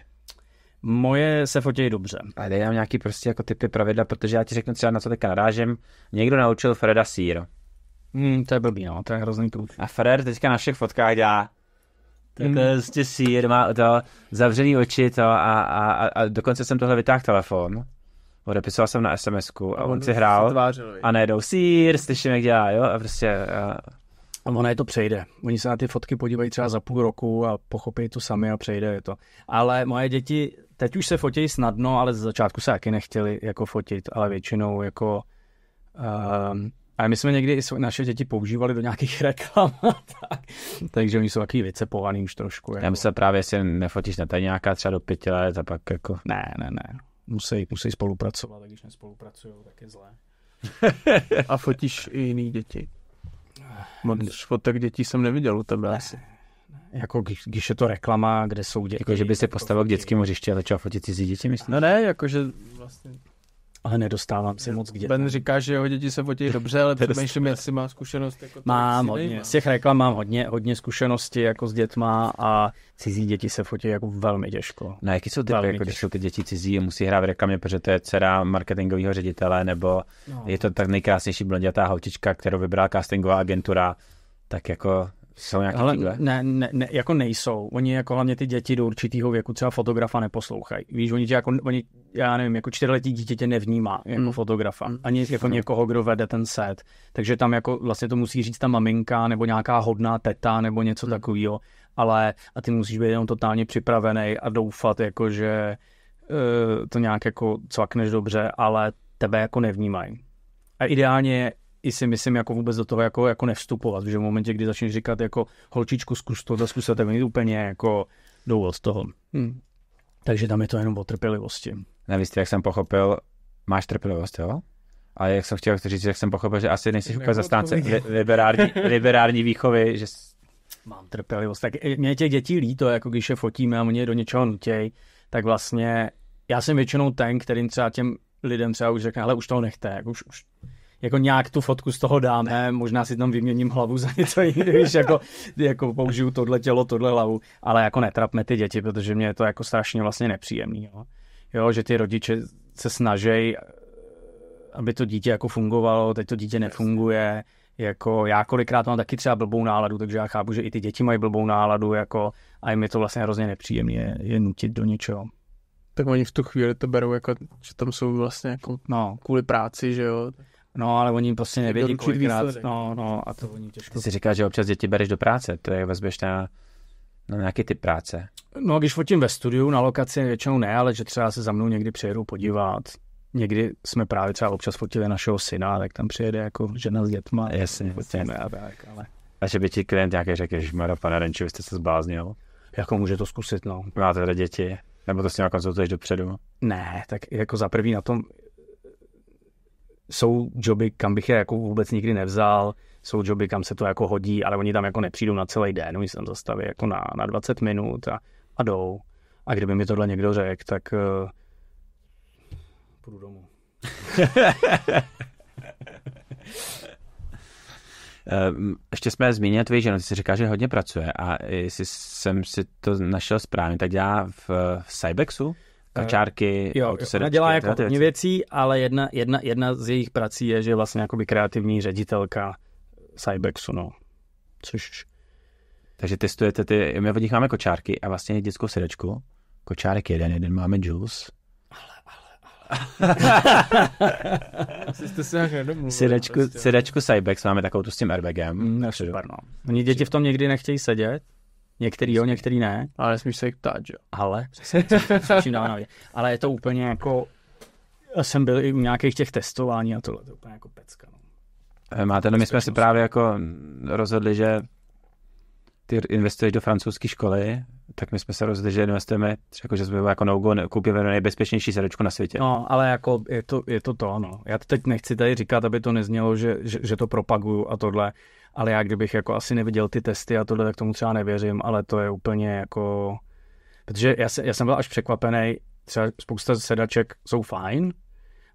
Speaker 3: Moje
Speaker 2: se fotí dobře. A dej nám nějaký prostě jako typy pravidla, protože já ti řeknu třeba na co teďka narážím. Někdo naučil Freda sír. Hmm, to je blbý, no, to je hrozný prův. A Fred teďka na všech fotkách dělá hmm. tak je prostě sír, má to zavřený oči to a, a, a, dokonce jsem tohle vytáhl telefon. Odepisoval jsem na sms a, a on, on si hrál tvářil, a najednou sír, slyším, jak dělá, jo, a prostě a Ono je to přejde.
Speaker 3: Oni se na ty fotky podívají třeba za půl roku a pochopí to sami a přejde je to. Ale moje děti teď už se fotí snadno, ale ze začátku se taky nechtěli jako fotit, ale většinou jako... Um, a my jsme někdy i naše děti používali do nějakých reklam, tak, takže oni jsou takový vycepovaný už trošku. Jako. Já myslím
Speaker 2: právě, si nefotíš na nějaká třeba do pěti let a pak jako... Ne, ne, ne. Musí, musí spolupracovat,
Speaker 3: a když nespolupracují, tak je zlé.
Speaker 1: a fotíš i jiný děti? Moc fotek dětí jsem neviděl u tebe ne. asi.
Speaker 3: Jako když je to reklama, kde jsou děti. Jako, že by se postavil k dětskému hřišti a začal fotit cizí děti, myslíš? No ne, jakože vlastně ale nedostávám se moc k dětem. Ben říká, že jeho děti se fotí dobře, ale přemýšlím, jestli má zkušenost. Jako mám hodně, nejma. z těch reklam mám hodně, hodně zkušenosti jako s dětma a cizí děti se fotí jako velmi těžko. No jaký jsou ty, jako, těžko. když jsou ty děti
Speaker 2: cizí, musí hrát v reklamě, protože to je dcera marketingového ředitele, nebo no. je to tak nejkrásnější blondětá holčička, kterou vybrala castingová agentura, tak jako jsou nějaké Ale
Speaker 3: Ne, ne, ne, jako nejsou. Oni jako hlavně ty děti do určitého věku třeba fotografa neposlouchají. Víš, oni tě jako, oni, já nevím, jako čtyřletí dítě tě nevnímá jako mm. fotografa. Mm. Ani jako mm. někoho, kdo vede ten set. Takže tam jako vlastně to musí říct ta maminka nebo nějaká hodná teta nebo něco mm. takového. Ale a ty musíš být jenom totálně připravený a doufat, jako že uh, to nějak jako cvakneš dobře, ale tebe jako nevnímají. A ideálně i si myslím jako vůbec do toho jako, jako nevstupovat, že v momentě, kdy začneš říkat jako holčičku zkus to, zkus to, tak oni úplně jako jdou z toho. Hmm. Takže tam je to jenom o trpělivosti.
Speaker 2: Nevíš, jak jsem pochopil, máš trpělivost, jo? A jak jsem chtěl říct, jak jsem pochopil,
Speaker 3: že asi nejsi jako úplně zastánce li, liberární, liberární výchovy, že... Mám trpělivost. Tak mě těch dětí líto, jako když je fotíme a mě do něčeho nutěj, tak vlastně já jsem většinou ten, kterým třeba těm lidem třeba už řekne, ale už toho nechte, jako už, už, jako nějak tu fotku z toho dáme, možná si tam vyměním hlavu za něco jiného, jako, jako použiju tohle tělo, tohle hlavu, ale jako netrapme ty děti, protože mě je to jako strašně vlastně nepříjemný, jo. jo že ty rodiče se snaží, aby to dítě jako fungovalo, teď to dítě nefunguje, jako já kolikrát mám taky třeba blbou náladu, takže já chápu, že i ty děti mají blbou náladu, jako a jim je to vlastně hrozně nepříjemně je nutit do něčeho tak oni v tu
Speaker 1: chvíli to berou jako, že tam jsou vlastně jako no. kvůli práci, že jo. No, ale oni prostě nevědí kolikrát.
Speaker 3: No, no, a to oni těžko.
Speaker 2: Ty si říkáš, že občas děti bereš do práce, to je vezmeš na, na nějaký typ práce.
Speaker 3: No, když fotím ve studiu, na lokaci většinou ne, ale že třeba se za mnou někdy přijedou podívat. Někdy jsme právě třeba občas fotili našeho syna, tak tam přijede jako žena s dětma. Jasně, jasně. tak, ale...
Speaker 2: a že by ti klient nějaký řekl, že Mara, pane Renči, vy jste se zbláznil. Jako může to zkusit, no. Máte tady děti, nebo to s nimi konzultuješ dopředu?
Speaker 3: Ne, tak jako za prvý na tom, jsou joby, kam bych je jako vůbec nikdy nevzal, jsou joby, kam se to jako hodí, ale oni tam jako nepřijdou na celý den, oni se tam zastaví jako na, na 20 minut a, a jdou. A kdyby mi tohle někdo řekl, tak uh, půjdu domů.
Speaker 2: Eh, ještě jsme zmínili tvoji ženu, ty si říkáš, že hodně pracuje a jestli jsem si to našel správně, tak dělá v, v Cybexu? kačárky. Uh, jo, ona dělá jako hodně věci.
Speaker 3: věcí, ale jedna, jedna, jedna z jejich prací je, že je vlastně jakoby kreativní ředitelka Cybexu, no. Což...
Speaker 2: Takže testujete ty, my od nich máme kočárky a vlastně dětskou sedačku. Kočárek jeden, jeden máme Jules. Ale,
Speaker 1: Sedačku,
Speaker 3: prostě. Cybex máme takovou tu s tím airbagem. Mm, no, super, no. Oni děti v tom někdy nechtějí sedět, Některý jo, některý ne. Ale nesmíš se jich ptát, jo. Ale, no. Ale je to úplně jako, já jsem byl i u nějakých těch testování a tohle, to je úplně jako pecka.
Speaker 2: No. Eh, máte, no my jsme si právě jako rozhodli, že ty investuješ do francouzské školy, tak my jsme se rozhodli, že investujeme, jako, že jsme jako no-go koupili nejbezpečnější sedečku na světě.
Speaker 3: No, ale jako je to, je to to, no. Já teď nechci tady říkat, aby to neznělo, že, že, že to propaguju a tohle, ale já kdybych jako asi neviděl ty testy a tohle, tak tomu třeba nevěřím, ale to je úplně jako... Protože já, se, já jsem byl až překvapený, třeba spousta sedaček jsou fajn,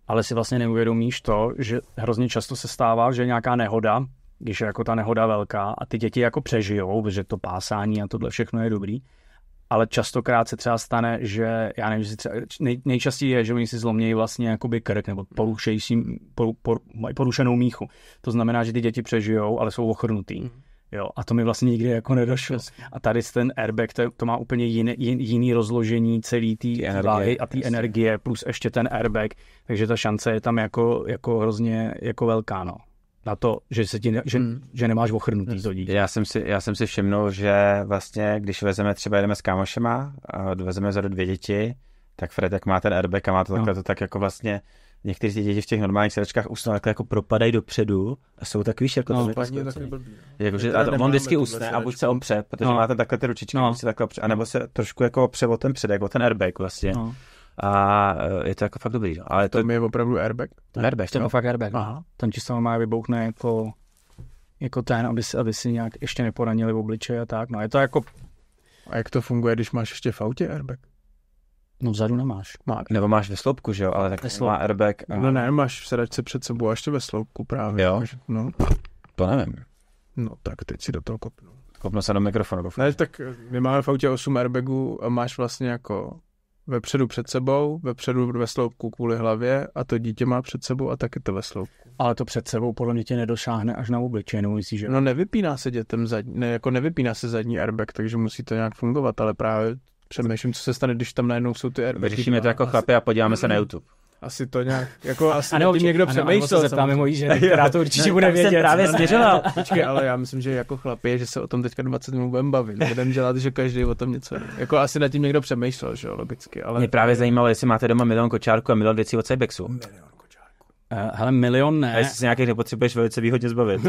Speaker 3: ale si vlastně neuvědomíš to, že hrozně často se stává, že nějaká nehoda, když je jako ta nehoda velká a ty děti jako přežijou, že to pásání a tohle všechno je dobrý, ale častokrát se třeba stane, že já nevím, že si třeba, nej, nejčastěji je, že oni si zlomějí vlastně jakoby krk nebo porušejí si, por, por, mají porušenou míchu. To znamená, že ty děti přežijou, ale jsou ochrnutý. Mm. Jo, a to mi vlastně nikdy jako nedošlo. A tady ten airbag, to, to má úplně jiný, jiný rozložení celý té energie a té energie, plus ještě ten airbag, takže ta šance je tam jako, jako hrozně jako velká, no na
Speaker 2: to, že, se ti ne, že, hmm. že nemáš ochrnutý hmm. to dítě. Já jsem, si, já jsem si všimnul, že vlastně, když vezeme třeba jedeme s kámošema a vezeme za dvě děti, tak Fred, jak má ten airbag a má to no. takhle, no. to tak jako vlastně někteří děti v těch normálních sedačkách usnou jako jako propadají dopředu a jsou tak víš, jako no, to paní, jako, no. že, a on vždycky usne a buď se on pře, protože no. má takhle ty ručičky, no. se takhle pře, anebo se trošku jako pře o ten předek, o ten airbag vlastně. No a eh, je to jako fakt dobrý. No. Ale to, to je opravdu airbag? Ten airbag, to je fakt
Speaker 3: airbag. No. Aha. Ten ti má vybouchne jako, jako ten, aby si, aby si nějak ještě neporanili v obličeji a tak. No je to jako... A jak to funguje, když máš ještě v autě airbag? No vzadu nemáš. Má,
Speaker 2: nebo máš ve sloupku, že jo, ale tak má airbag. A... No ne, máš v sedačce před sebou a ještě ve sloupku právě. Jo? No. To nevím. No tak teď si do toho kopnu. Kopnu se do mikrofonu. Ne,
Speaker 1: tak my máme v autě 8 airbagů a máš vlastně jako vepředu před sebou, vepředu ve sloupku kvůli hlavě a to dítě má před sebou a taky to ve sloupku. Ale to před sebou podle
Speaker 3: mě tě nedošáhne až na obličejnou, myslíš, že? No
Speaker 1: nevypíná se dětem zadní, ne, jako nevypíná se zadní airbag, takže musí to nějak fungovat, ale právě přemýšlím, co se stane, když tam najednou jsou ty airbagy. Vyřešíme to jako chlapy
Speaker 2: a podíváme se na mm-hmm. YouTube
Speaker 1: asi to nějak,
Speaker 3: jako asi ano, tím někdo přemýšlel. Ano, se zeptáme mojí ženy, která to určitě bude vědět. Jsem právě směřoval. Počkej, ale
Speaker 1: já myslím, že jako chlap je, že se o tom teďka 20 minut budeme bavit. Budeme dělat, že každý o tom něco.
Speaker 2: Jako asi nad tím někdo přemýšlel, že jo, logicky. Ale... Mě právě zajímalo, jestli máte doma milion kočárku a milion věcí od Cybexu. Eh, hele, milion ne. A jestli se nějakých nepotřebuješ
Speaker 3: velice výhodně zbavit.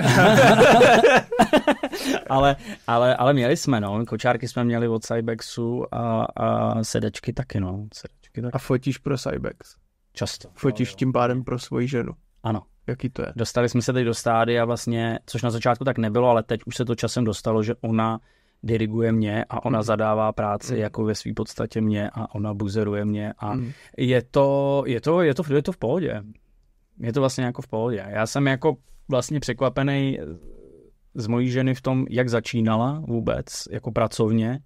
Speaker 3: ale, ale, ale měli jsme, no. Kočárky jsme měli od Cybexu a, a sedačky taky, no. Sedačky taky. A fotíš pro Cybex? Často. Fotíš tím pádem pro svoji ženu. Ano. Jaký to je? Dostali jsme se teď do stády a vlastně, což na začátku tak nebylo, ale teď už se to časem dostalo, že ona diriguje mě a ona mm. zadává práci mm. jako ve své podstatě mě a ona buzeruje mě a mm. je, to, je, to, je, to, je to v pohodě. Je to vlastně jako v pohodě. Já jsem jako vlastně překvapený z mojí ženy v tom, jak začínala vůbec jako pracovně,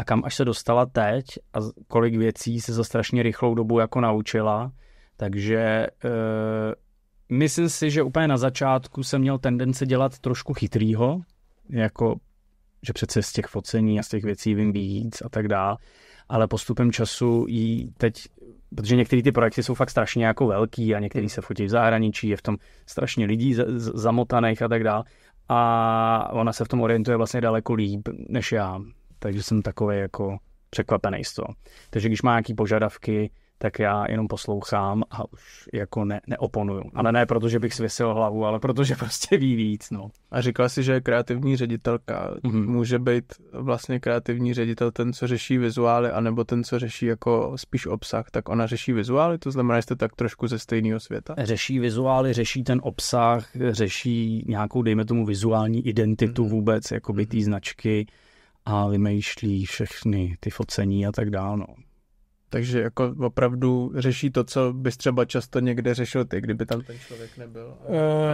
Speaker 3: a kam až se dostala teď a kolik věcí se za strašně rychlou dobu jako naučila. Takže e, myslím si, že úplně na začátku jsem měl tendence dělat trošku chytrýho, jako že přece z těch focení a z těch věcí vím víc a tak dál, ale postupem času jí teď, protože některé ty projekty jsou fakt strašně jako velký a některý hmm. se fotí v zahraničí, je v tom strašně lidí z- z- zamotaných a tak dál a ona se v tom orientuje vlastně daleko líp než já takže jsem takový jako překvapený z toho. Takže když má nějaký požadavky, tak já jenom poslouchám a už jako ne, neoponuju. Ale ne proto, že bych svěsil hlavu, ale protože prostě ví víc. No. A říkala si, že kreativní ředitelka. Mm-hmm. Může být
Speaker 1: vlastně kreativní ředitel ten, co řeší vizuály, anebo ten, co řeší jako spíš obsah, tak
Speaker 3: ona řeší vizuály, to znamená, že jste tak trošku ze stejného světa? Řeší vizuály, řeší ten obsah, řeší nějakou, dejme tomu, vizuální identitu mm-hmm. vůbec, jako té mhm. značky a vymýšlí všechny ty focení a tak dále. No.
Speaker 1: Takže jako opravdu řeší to, co bys třeba často někde řešil ty, kdyby tam ten člověk nebyl?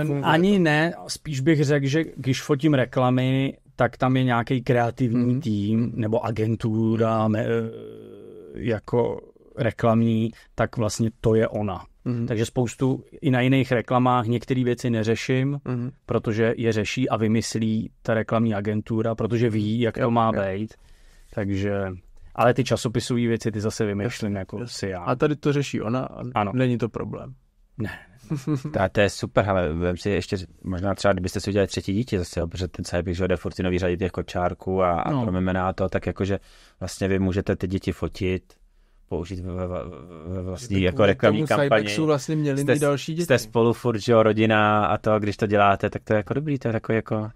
Speaker 3: Uh, ani to. ne, spíš bych řekl, že když fotím reklamy, tak tam je nějaký kreativní hmm. tým nebo agentura eh, jako reklamní, tak vlastně to je ona. Mm-hmm. Takže spoustu i na jiných reklamách některé věci neřeším, mm-hmm. protože je řeší a vymyslí ta reklamní agentura, protože ví, jak jo, to má jo. být. Takže, ale ty časopisové věci ty zase vymýšlím yes, jako yes. si já. A tady to řeší ona a ano. není to problém.
Speaker 2: Ne. to, to je super, ale vem si ještě, možná třeba, kdybyste si udělali třetí dítě zase, jo, protože ten celý bych jde furt nový řadit těch kočárků a, no. a to, tak jakože vlastně vy můžete ty děti fotit, použít ve, ve, ve vlastní jako reklamní kampani. vlastně měli jste, další děti. Jste spolu furt, že jo, rodina a to, když to děláte, tak to je jako dobrý, to je jako, jako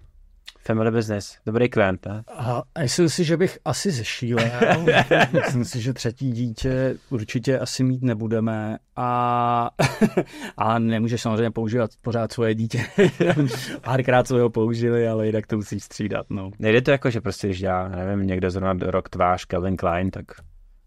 Speaker 2: family business, dobrý klient. a
Speaker 3: myslím si, že bych asi zešílel. myslím si, že třetí dítě určitě asi mít nebudeme a, a nemůže samozřejmě používat pořád svoje dítě. Párkrát jsme ho použili, ale jinak to musí střídat. No. Nejde to jako, že prostě, když já
Speaker 2: nevím, někdo zrovna rok tvář Calvin Klein, tak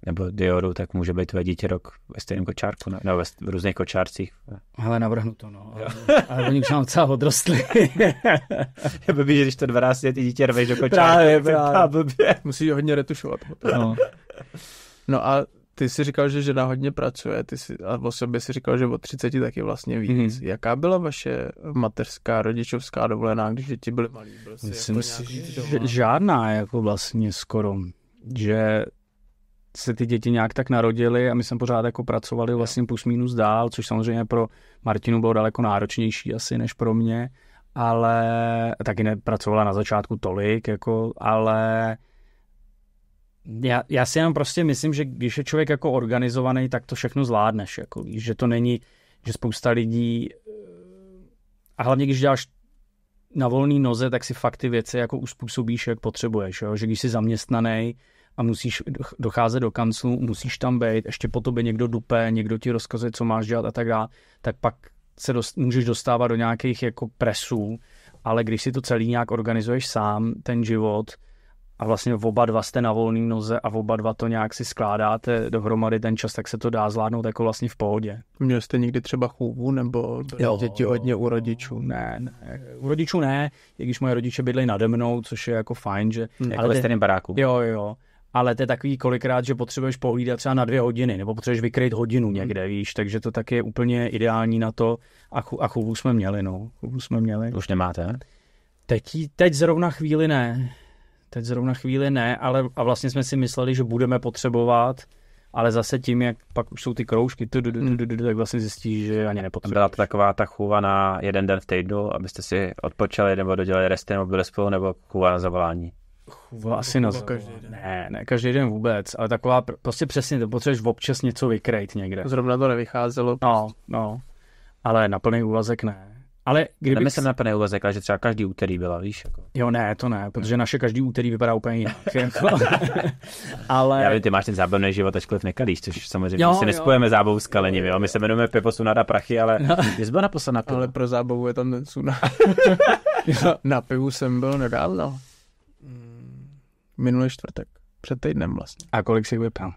Speaker 2: nebo Dioru, tak může být tvoje dítě rok ve stejném kočárku, ne? nebo ve v různých kočárcích.
Speaker 3: Hele, navrhnu to, no. Ale, ale oni už nám celá odrostli. je blbý, že když to 12 let dítě rveš do kočárku. Právě, právě.
Speaker 1: Musíš hodně retušovat. No. no a ty jsi říkal, že žena hodně pracuje, ty jsi, a o sobě jsi říkal, že o 30 taky vlastně víc. Mm-hmm. Jaká byla vaše
Speaker 3: mateřská, rodičovská dovolená, když děti byly malí? Byl Myslím jako si, že žádná, jako vlastně skoro. Že se ty děti nějak tak narodily a my jsme pořád jako pracovali vlastně plus minus dál, což samozřejmě pro Martinu bylo daleko náročnější asi než pro mě, ale taky nepracovala na začátku tolik, jako, ale já, já si jenom prostě myslím, že když je člověk jako organizovaný, tak to všechno zvládneš, jako, že to není, že spousta lidí a hlavně když děláš na volný noze, tak si fakt ty věci jako uspůsobíš, jak potřebuješ, jo? že když jsi zaměstnaný, a musíš docházet do kanclu, musíš tam být, ještě po tobě někdo dupe, někdo ti rozkazuje, co máš dělat a tak dále, tak pak se dost, můžeš dostávat do nějakých jako presů, ale když si to celý nějak organizuješ sám, ten život, a vlastně oba dva jste na volný noze a oba dva to nějak si skládáte dohromady ten čas, tak se to dá zvládnout jako vlastně v pohodě.
Speaker 1: Měl jste někdy
Speaker 3: třeba chůvu nebo jo, děti hodně u rodičů? Ne, ne, u rodičů ne, i když moje rodiče bydli nade mnou, což je jako fajn, že... Hmm, ale jako ale ve stejném baráku. Jo, jo, ale to je takový kolikrát, že potřebuješ pohlídat třeba na dvě hodiny, nebo potřebuješ vykryt hodinu hmm. někde, víš, takže to taky je úplně ideální na to a, chu, a chůvu jsme měli, no, chůvu jsme měli. Už nemáte? Teď, teď zrovna chvíli ne, teď zrovna chvíli ne, ale a vlastně jsme si mysleli, že budeme potřebovat, ale zase tím, jak pak už jsou ty kroužky, tu, tu, tu, tak vlastně zjistíš, že ani nepotřebuješ.
Speaker 2: Byla to taková ta chůva na jeden den v týdnu, abyste si odpočali nebo dodělali resty nebo byli spolu, nebo chůva na zavolání?
Speaker 3: Chůva, asi na každý den. Ne, ne, každý den vůbec, ale taková, prostě přesně to potřebuješ občas něco vykrejt někde. Zrovna to nevycházelo. No, no, ale na plný úvazek ne. Ale kdyby... Nemyslím na plný úvazek, ale že třeba každý úterý byla, víš? Jako. Jo, ne, to ne, protože naše každý úterý vypadá úplně jinak. jako.
Speaker 2: ale... Já vím, ty máš ten zábavný život, ačkoliv nekalíš, což samozřejmě jo, si nespojeme zábavu s kalením, jo? My se jmenujeme Pepo Sunada Prachy, ale no.
Speaker 1: jsi byl naposled na pivu. Ale pro zábavu je tam ten Sunada. na pivu jsem byl nedávno minulý čtvrtek, před týdnem vlastně. A kolik jsi vypil?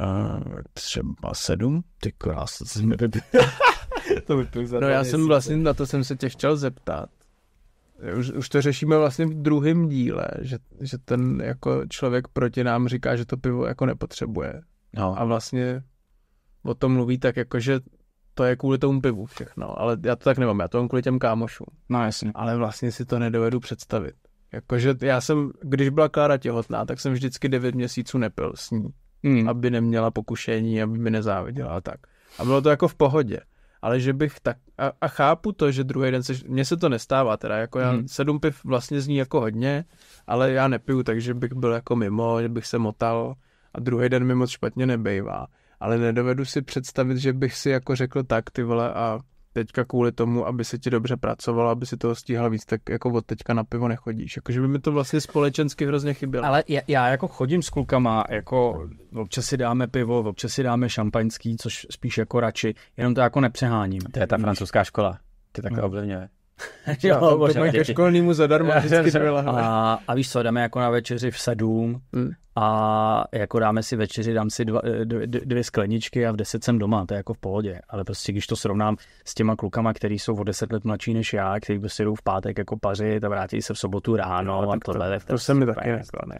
Speaker 1: Uh, třeba sedm, ty krásně. to by za No já jsem vlastně, na to jsem se tě chtěl zeptat. Už, už to řešíme vlastně v druhém díle, že, že ten jako člověk proti nám říká, že to pivo jako nepotřebuje. No. A vlastně o tom mluví tak jako, že to je kvůli tomu pivu všechno, ale já to tak nemám, já to mám kvůli těm kámošům. No jasně. Ale vlastně si to nedovedu představit. Jakože já jsem, když byla Klára těhotná, tak jsem vždycky 9 měsíců nepil s ní, hmm. aby neměla pokušení, aby mi nezáviděla a tak. A bylo to jako v pohodě. Ale že bych tak, a, a chápu to, že druhý den se, mně se to nestává teda, jako já hmm. sedm piv vlastně zní jako hodně, ale já nepiju, takže bych byl jako mimo, že bych se motal a druhý den mi moc špatně nebejvá. Ale nedovedu si představit, že bych si jako řekl tak, ty vole, a teďka kvůli tomu, aby se ti dobře pracovalo, aby si toho stíhal víc, tak jako od teďka na pivo nechodíš. Jakože by mi to vlastně společensky hrozně chybělo.
Speaker 3: Ale já, já jako chodím s klukama, jako občas si dáme pivo, občas si dáme šampaňský, což spíš jako radši, jenom to jako nepřeháním. To je ta francouzská škola, ty takhle no. ovlivňuje. jo, to ke školnímu zadarmo vždycky a, a víš co, dáme jako na večeři v sedm hmm. a jako dáme si večeři, dám si dva, eh, dvě, dvě skleničky a v deset jsem doma, to je jako v pohodě. Ale prostě když to srovnám s těma klukama, který jsou o deset let mladší než já, kteří prostě jdou v pátek jako pařit a vrátí se v sobotu ráno no, a tohle. To, to, to se mi taky jako ne.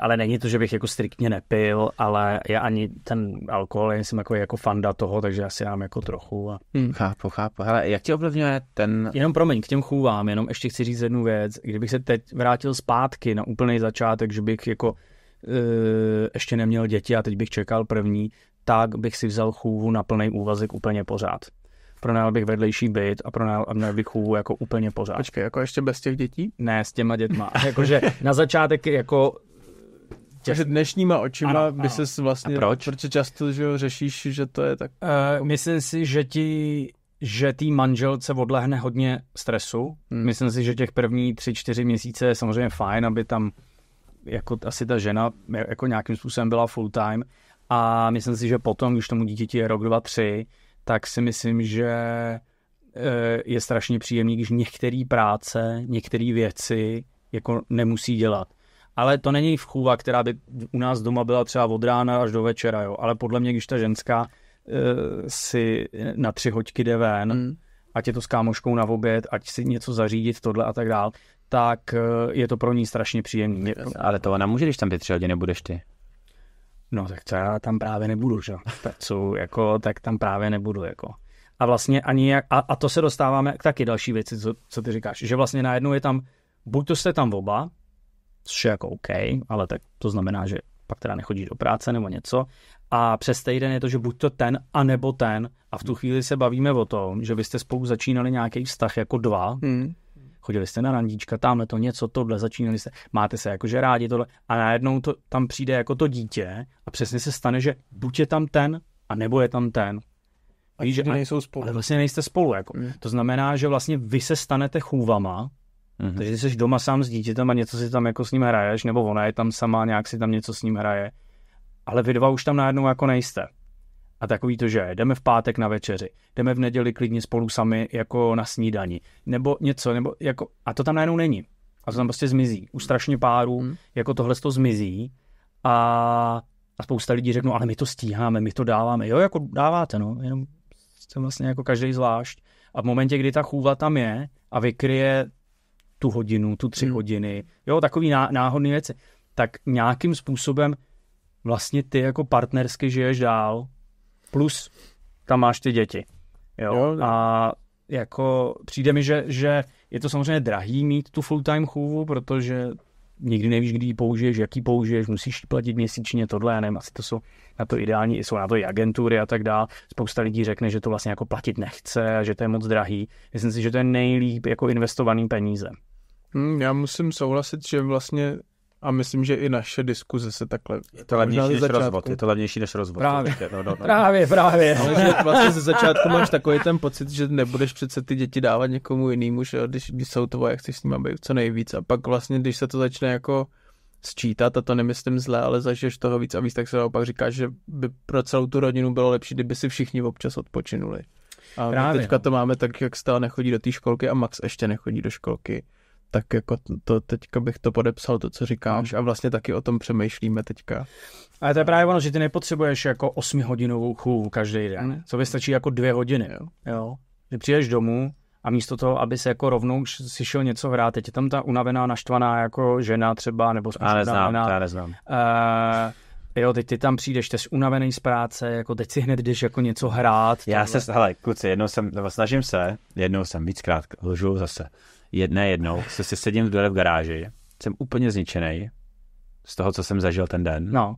Speaker 3: Ale není to, že bych jako striktně nepil, ale já ani ten alkohol, já jsem jako, jako fanda toho, takže asi si dám jako trochu. A... Hmm. Chápu, chápu. Ale jak tě ovlivňuje ten... Jenom promiň, k těm chůvám, jenom ještě chci říct jednu věc. Kdybych se teď vrátil zpátky na úplný začátek, že bych jako uh, ještě neměl děti a teď bych čekal první, tak bych si vzal chůvu na plný úvazek úplně pořád pronajal bych vedlejší byt a pronajal a bych chůvu jako úplně pořád. Počkej, jako ještě bez těch dětí? Ne, s těma dětma. Jakože na začátek jako takže dnešníma očima ano, by ano. ses vlastně... A proč? Protože často že řešíš, že to je tak... Uh, myslím si, že ti že tý manželce odlehne hodně stresu. Hmm. Myslím si, že těch první tři, čtyři měsíce je samozřejmě fajn, aby tam jako asi ta žena jako nějakým způsobem byla full time. A myslím si, že potom, když tomu dítěti je rok, dva, tři, tak si myslím, že eh, je strašně příjemný, když některé práce, některé věci jako nemusí dělat ale to není vchůva, která by u nás doma byla třeba od rána až do večera, jo. Ale podle mě, když ta ženská uh, si na tři hoďky jde ven, mm. ať je to s kámoškou na oběd, ať si něco zařídit, tohle a tak dál, tak uh, je to pro ní strašně příjemné. Ale to ona může, když tam ty tři hodiny budeš ty. No tak to já tam právě nebudu, že? co, jako, tak tam právě nebudu, jako. A vlastně ani jak, a, a to se dostáváme k taky další věci, co, co ty říkáš, že vlastně najednou je tam, buď to jste tam oba, což je jako OK, ale tak to znamená, že pak teda nechodíš do práce nebo něco. A přes týden je to, že buď to ten, a nebo ten. A v tu chvíli se bavíme o tom, že vy jste spolu začínali nějaký vztah jako dva. Hmm. Chodili jste na randíčka, tamhle to něco, tohle, začínali jste, máte se jakože rádi tohle. A najednou to tam přijde jako to dítě a přesně se stane, že buď je tam ten, a nebo je tam ten. A že nejsou spolu. Ale vlastně nejste spolu. Jako. Hmm. To znamená, že vlastně vy se stanete chůvama, Mm-hmm. Takže jsi doma sám s dítětem a něco si tam jako s ním hraješ, nebo ona je tam sama, nějak si tam něco s ním hraje. Ale vy dva už tam najednou jako nejste. A takový to, že jdeme v pátek na večeři, jdeme v neděli klidně spolu sami jako na snídani, nebo něco, nebo jako, a to tam najednou není. A to tam prostě zmizí. U strašně párů, mm. jako tohle to zmizí a, a spousta lidí řeknou, ale my to stíháme, my to dáváme. Jo, jako dáváte, no, jenom jsem vlastně jako každý zvlášť. A v momentě, kdy ta chůva tam je a vykryje tu hodinu, tu tři hmm. hodiny, jo, takový ná, náhodný věci, tak nějakým způsobem vlastně ty jako partnersky žiješ dál, plus tam máš ty děti. Jo? jo. A jako přijde mi, že, že je to samozřejmě drahý mít tu full-time chůvu, protože nikdy nevíš, kdy ji použiješ, jaký použiješ, musíš platit měsíčně tohle, já nevím, asi to jsou na to ideální, jsou na to i agentury a tak dále. Spousta lidí řekne, že to vlastně jako platit nechce, že to je moc drahý. Myslím si, že to je nejlíp jako investovaný peníze. Hm, já musím souhlasit, že
Speaker 1: vlastně a myslím, že i naše diskuze se takhle... Je to levnější než začátku. rozvod, je to levnější než rozvod. Právě, no, no, no. právě, právě. No, že vlastně ze začátku máš takový ten pocit, že nebudeš přece ty děti dávat někomu jinému, že když, když jsou tvoje, chceš s nimi být co nejvíc. A pak vlastně, když se to začne jako sčítat, a to nemyslím zle, ale zažiješ toho víc a víc, tak se naopak říká, že by pro celou tu rodinu bylo lepší, kdyby si všichni občas odpočinuli. A Právě, teďka no. to máme tak, jak stále nechodí do té školky a Max ještě nechodí do školky tak jako to, teďka bych to podepsal,
Speaker 3: to, co říkáš mhm. a vlastně taky o tom přemýšlíme teďka. Ale to je právě ono, že ty nepotřebuješ jako hodinovou chůvu každý den, mhm. co by stačí jako dvě hodiny, jo. jo. Ty přijdeš domů a místo toho, aby se jako rovnou si šel něco hrát, teď je tam ta unavená, naštvaná jako žena třeba, nebo spíš Já neznám, unavená. já neznám. Uh, Jo, teď ty tam přijdeš, ty jsi unavený z práce, jako teď si hned jdeš jako něco hrát. Já tohle. se, hele,
Speaker 2: kluci, jednou jsem, nebo snažím se, jednou jsem víckrát, lžu zase, jedné jednou se si sedím dole v garáži, jsem úplně zničený z toho, co jsem zažil ten den. No.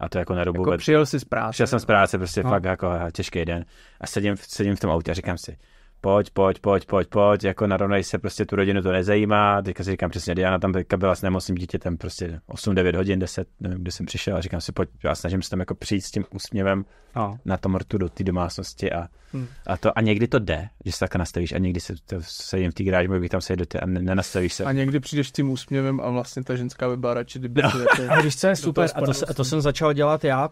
Speaker 2: A to jako na dobu... Jako přijel jsi z práce. Přijel jsem z no. práce, prostě no. fakt jako těžký den. A sedím, sedím v tom autě a říkám si, pojď, pojď, pojď, pojď, pojď, jako narovnej se, prostě tu rodinu to nezajímá, teďka si říkám přesně, Diana tam teďka byla s nemocným dítětem prostě 8-9 hodin, 10, nevím, kde jsem přišel a říkám si, pojď, já snažím se tam jako přijít s tím úsměvem a. No. na tom rtu do té domácnosti a, hmm. a, to, a někdy to jde, že se tak nastavíš a někdy se, to, se jim v té garáži, mluví, tam se do a nenastavíš se.
Speaker 1: A někdy přijdeš s tím úsměvem a vlastně ta ženská by byla radši, kdyby no. to, A jako víš, co super, a to, a to, vlastně.
Speaker 3: jsem začal dělat já,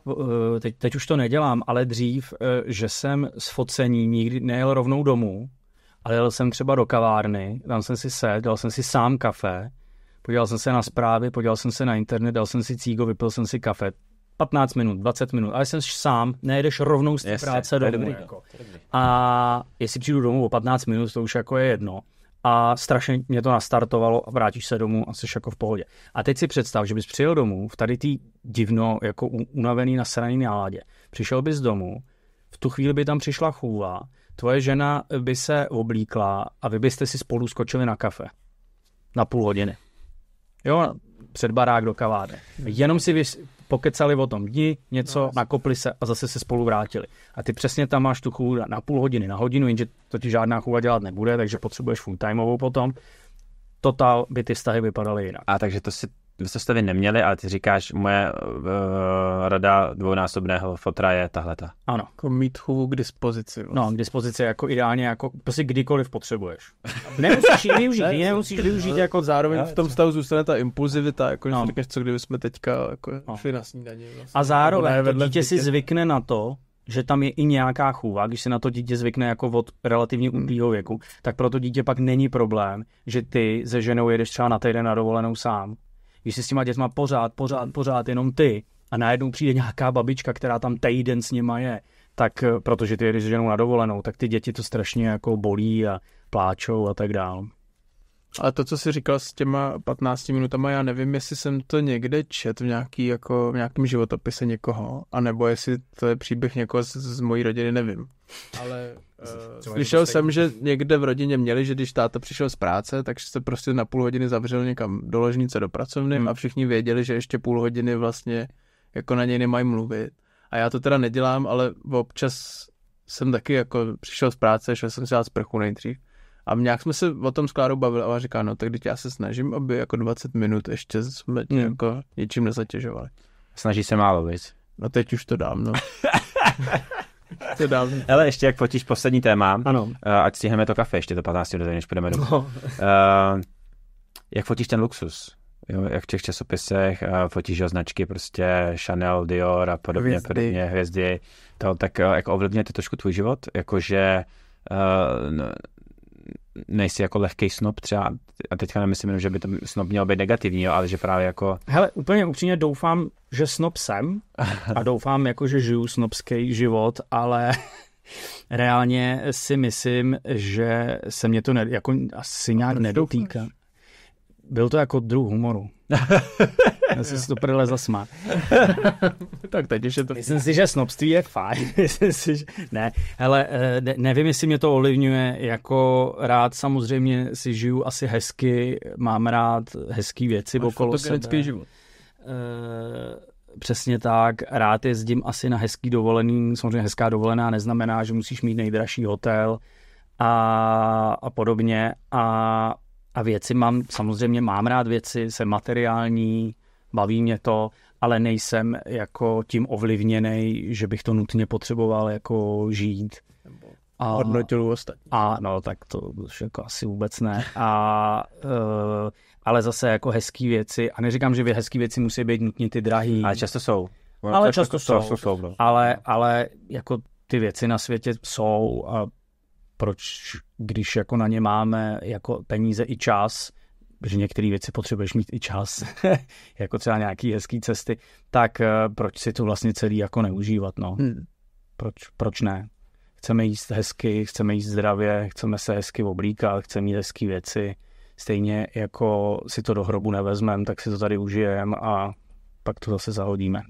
Speaker 3: eh, teď, teď už to nedělám, ale dřív, eh, že jsem s focením nikdy nejel rovnou domů, ale jel jsem třeba do kavárny, tam jsem si sedl, dal jsem si sám kafe, podíval jsem se na zprávy, podíval jsem se na internet, dal jsem si cígo, vypil jsem si kafe. 15 minut, 20 minut, ale jsem sám, nejedeš rovnou z té Jestli, práce domů. Dobrý, jako. A jestli přijdu domů o 15 minut, to už jako je jedno. A strašně mě to nastartovalo a vrátíš se domů a jsi jako v pohodě. A teď si představ, že bys přijel domů v tady tý divno, jako unavený, nasraný náladě. Přišel bys domů, v tu chvíli by tam přišla chůva, tvoje žena by se oblíkla a vy byste si spolu skočili na kafe. Na půl hodiny. Jo, před barák do kaváde. Jenom si vys- pokecali o tom dni, něco, no, nakopli se a zase se spolu vrátili. A ty přesně tam máš tu chůru na půl hodiny, na hodinu, jenže to ti žádná chůva dělat nebude, takže potřebuješ full timeovou potom. Total by ty vztahy vypadaly jinak. A takže to
Speaker 2: si vy jste neměli, ale ty říkáš, moje uh, rada dvounásobného fotra je tahle.
Speaker 3: Ano. Jako mít chůvu k dispozici. Vlastně. No, k dispozici jako ideálně, jako prostě kdykoliv potřebuješ. Nemusíš ji využít, ne, nemusíš využít jako zároveň. V tom stavu zůstane ta
Speaker 1: impulzivita,
Speaker 3: jako no. říkáš, co kdyby jsme teďka jako no. šli
Speaker 1: na snídaní. Vlastně. A zároveň to dítě, dítě si
Speaker 3: zvykne na to, že tam je i nějaká chůva, když se na to dítě zvykne jako od relativně útlýho věku, tak pro to dítě pak není problém, že ty se ženou jedeš třeba na týden na dovolenou sám když jsi s těma dětma pořád, pořád, pořád jenom ty a najednou přijde nějaká babička, která tam týden s nima je, tak eh, protože ty jedeš s ženou na dovolenou, tak ty děti to strašně jako bolí a pláčou a tak dál. Ale to, co jsi říkal s těma 15 minutama, já
Speaker 1: nevím, jestli jsem to někde čet v, nějaký, jako, v nějakém životopise někoho, anebo jestli to je příběh někoho z, z mojí rodiny, nevím.
Speaker 3: Ale uh, slyšel jsem,
Speaker 1: že někde v rodině měli, že když táta přišel z práce, tak se prostě na půl hodiny zavřel někam do ložnice, do pracovny hmm. a všichni věděli, že ještě půl hodiny vlastně jako na něj nemají mluvit. A já to teda nedělám, ale občas jsem taky jako přišel z práce, šel jsem si dát sprchu nejdřív. A nějak jsme se o tom s Klárou bavili a říká, no tak teď já se snažím, aby jako 20 minut ještě
Speaker 2: jsme hmm. jako něčím nezatěžovali. Snaží se málo, víc. No teď už to dám, no. to dám. Ale ještě jak fotíš poslední téma, ano. Eh, ať stihneme to kafe ještě do 15 hodin, než půjdeme domů. No. Uh, jak fotíš ten luxus? Jo, jak v těch časopisech eh, fotíš o značky prostě Chanel, Dior a podobně, hvězdy. podobně hvězdy. To, tak jako ovlivňuje to trošku tvůj život? Jakože uh, nejsi jako lehký snob třeba, a teďka nemyslím jenom, že by to snob měl být negativní, jo, ale že právě jako...
Speaker 3: Hele, úplně upřímně doufám, že snob jsem a doufám jako, že žiju snobský život, ale reálně si myslím, že se mě to ne, jako asi nějak prostě nedotýká. Byl to jako druh humoru. Já jsem si to prdele zasmát. tak teď je to... Myslím si, že snobství je fajn. Myslím si, že... Ne, hele, eh, nevím, jestli mě to ovlivňuje. Jako rád samozřejmě si žiju asi hezky, mám rád hezký věci Máš okolo sebe. život. E, přesně tak, rád jezdím asi na hezký dovolený. Samozřejmě hezká dovolená neznamená, že musíš mít nejdražší hotel a, a podobně. A a věci mám, samozřejmě mám rád věci, jsem materiální, baví mě to, ale nejsem jako tím ovlivněný, že bych to nutně potřeboval jako žít. A, hodnotil ostatní. A no, tak to už jako asi vůbec ne. A, uh, ale zase jako hezký věci, a neříkám, že hezký věci musí být nutně ty drahý. Ale často jsou. ale jako často, často jsou. jsou no. ale, ale jako ty věci na světě jsou a proč, když jako na ně máme jako peníze i čas, že některé věci potřebuješ mít i čas, jako třeba nějaký hezký cesty, tak eh, proč si to vlastně celý jako neužívat, no? Hmm. Proč, proč ne? Chceme jíst hezky, chceme jíst zdravě, chceme se hezky oblíkat, chceme mít hezké věci. Stejně jako si to do hrobu nevezmeme, tak si to tady užijeme a pak to zase zahodíme.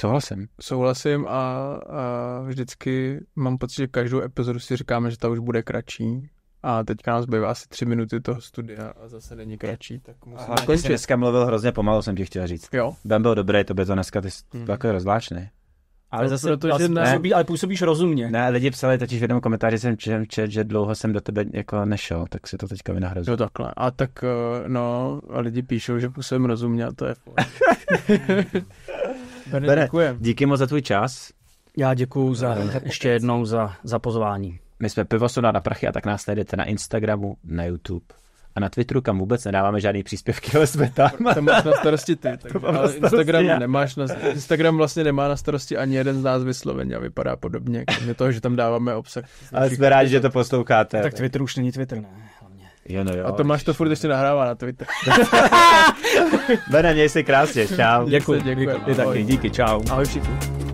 Speaker 3: Souhlasím.
Speaker 1: Souhlasím a, a vždycky mám pocit, že každou epizodu si říkáme, že ta už bude kratší. A teďka nás zbývá asi tři minuty toho studia a zase není kratší. Tak musím A končit. dneska
Speaker 2: mluvil hrozně pomalu, jsem ti chtěl říct. Jo. Ben byl dobrý, to by to dneska ty mm. hmm jako rozláčný. Ale no, zase to, že vlastně- ne, působí, ale působíš rozumně. Ne, lidi psali totiž v jednom komentáři, jsem čet, že dlouho jsem do tebe jako nešel, tak si to teďka vynahrazuji. Jo, takhle.
Speaker 1: A tak, eh, no, a lidi píšou,
Speaker 3: že působím rozumně a to je Bene, Bene díky moc za tvůj čas. Já děkuji za, ještě jednou za, za pozvání. My jsme Pivosoda na prachy
Speaker 2: a tak nás najdete na Instagramu, na YouTube a na Twitteru, kam vůbec nedáváme žádný příspěvky, ale jsme tam. To
Speaker 1: máš na starosti ty, takže, Instagram, já. nemáš na,
Speaker 2: Instagram vlastně nemá na starosti
Speaker 1: ani jeden z nás vysloveně a vypadá podobně, kromě toho, že tam dáváme obsah. Ale jsme rádi, že to posloucháte. Tak Twitter už není Twitter, ne?
Speaker 2: Jo, no jo, a Tomáš
Speaker 1: to furt ještě nahrává na Twitter.
Speaker 2: Bene, měj se krásně, čau. Děkuji, děkuji. Ty taky, díky, čau. Ahoj všichni.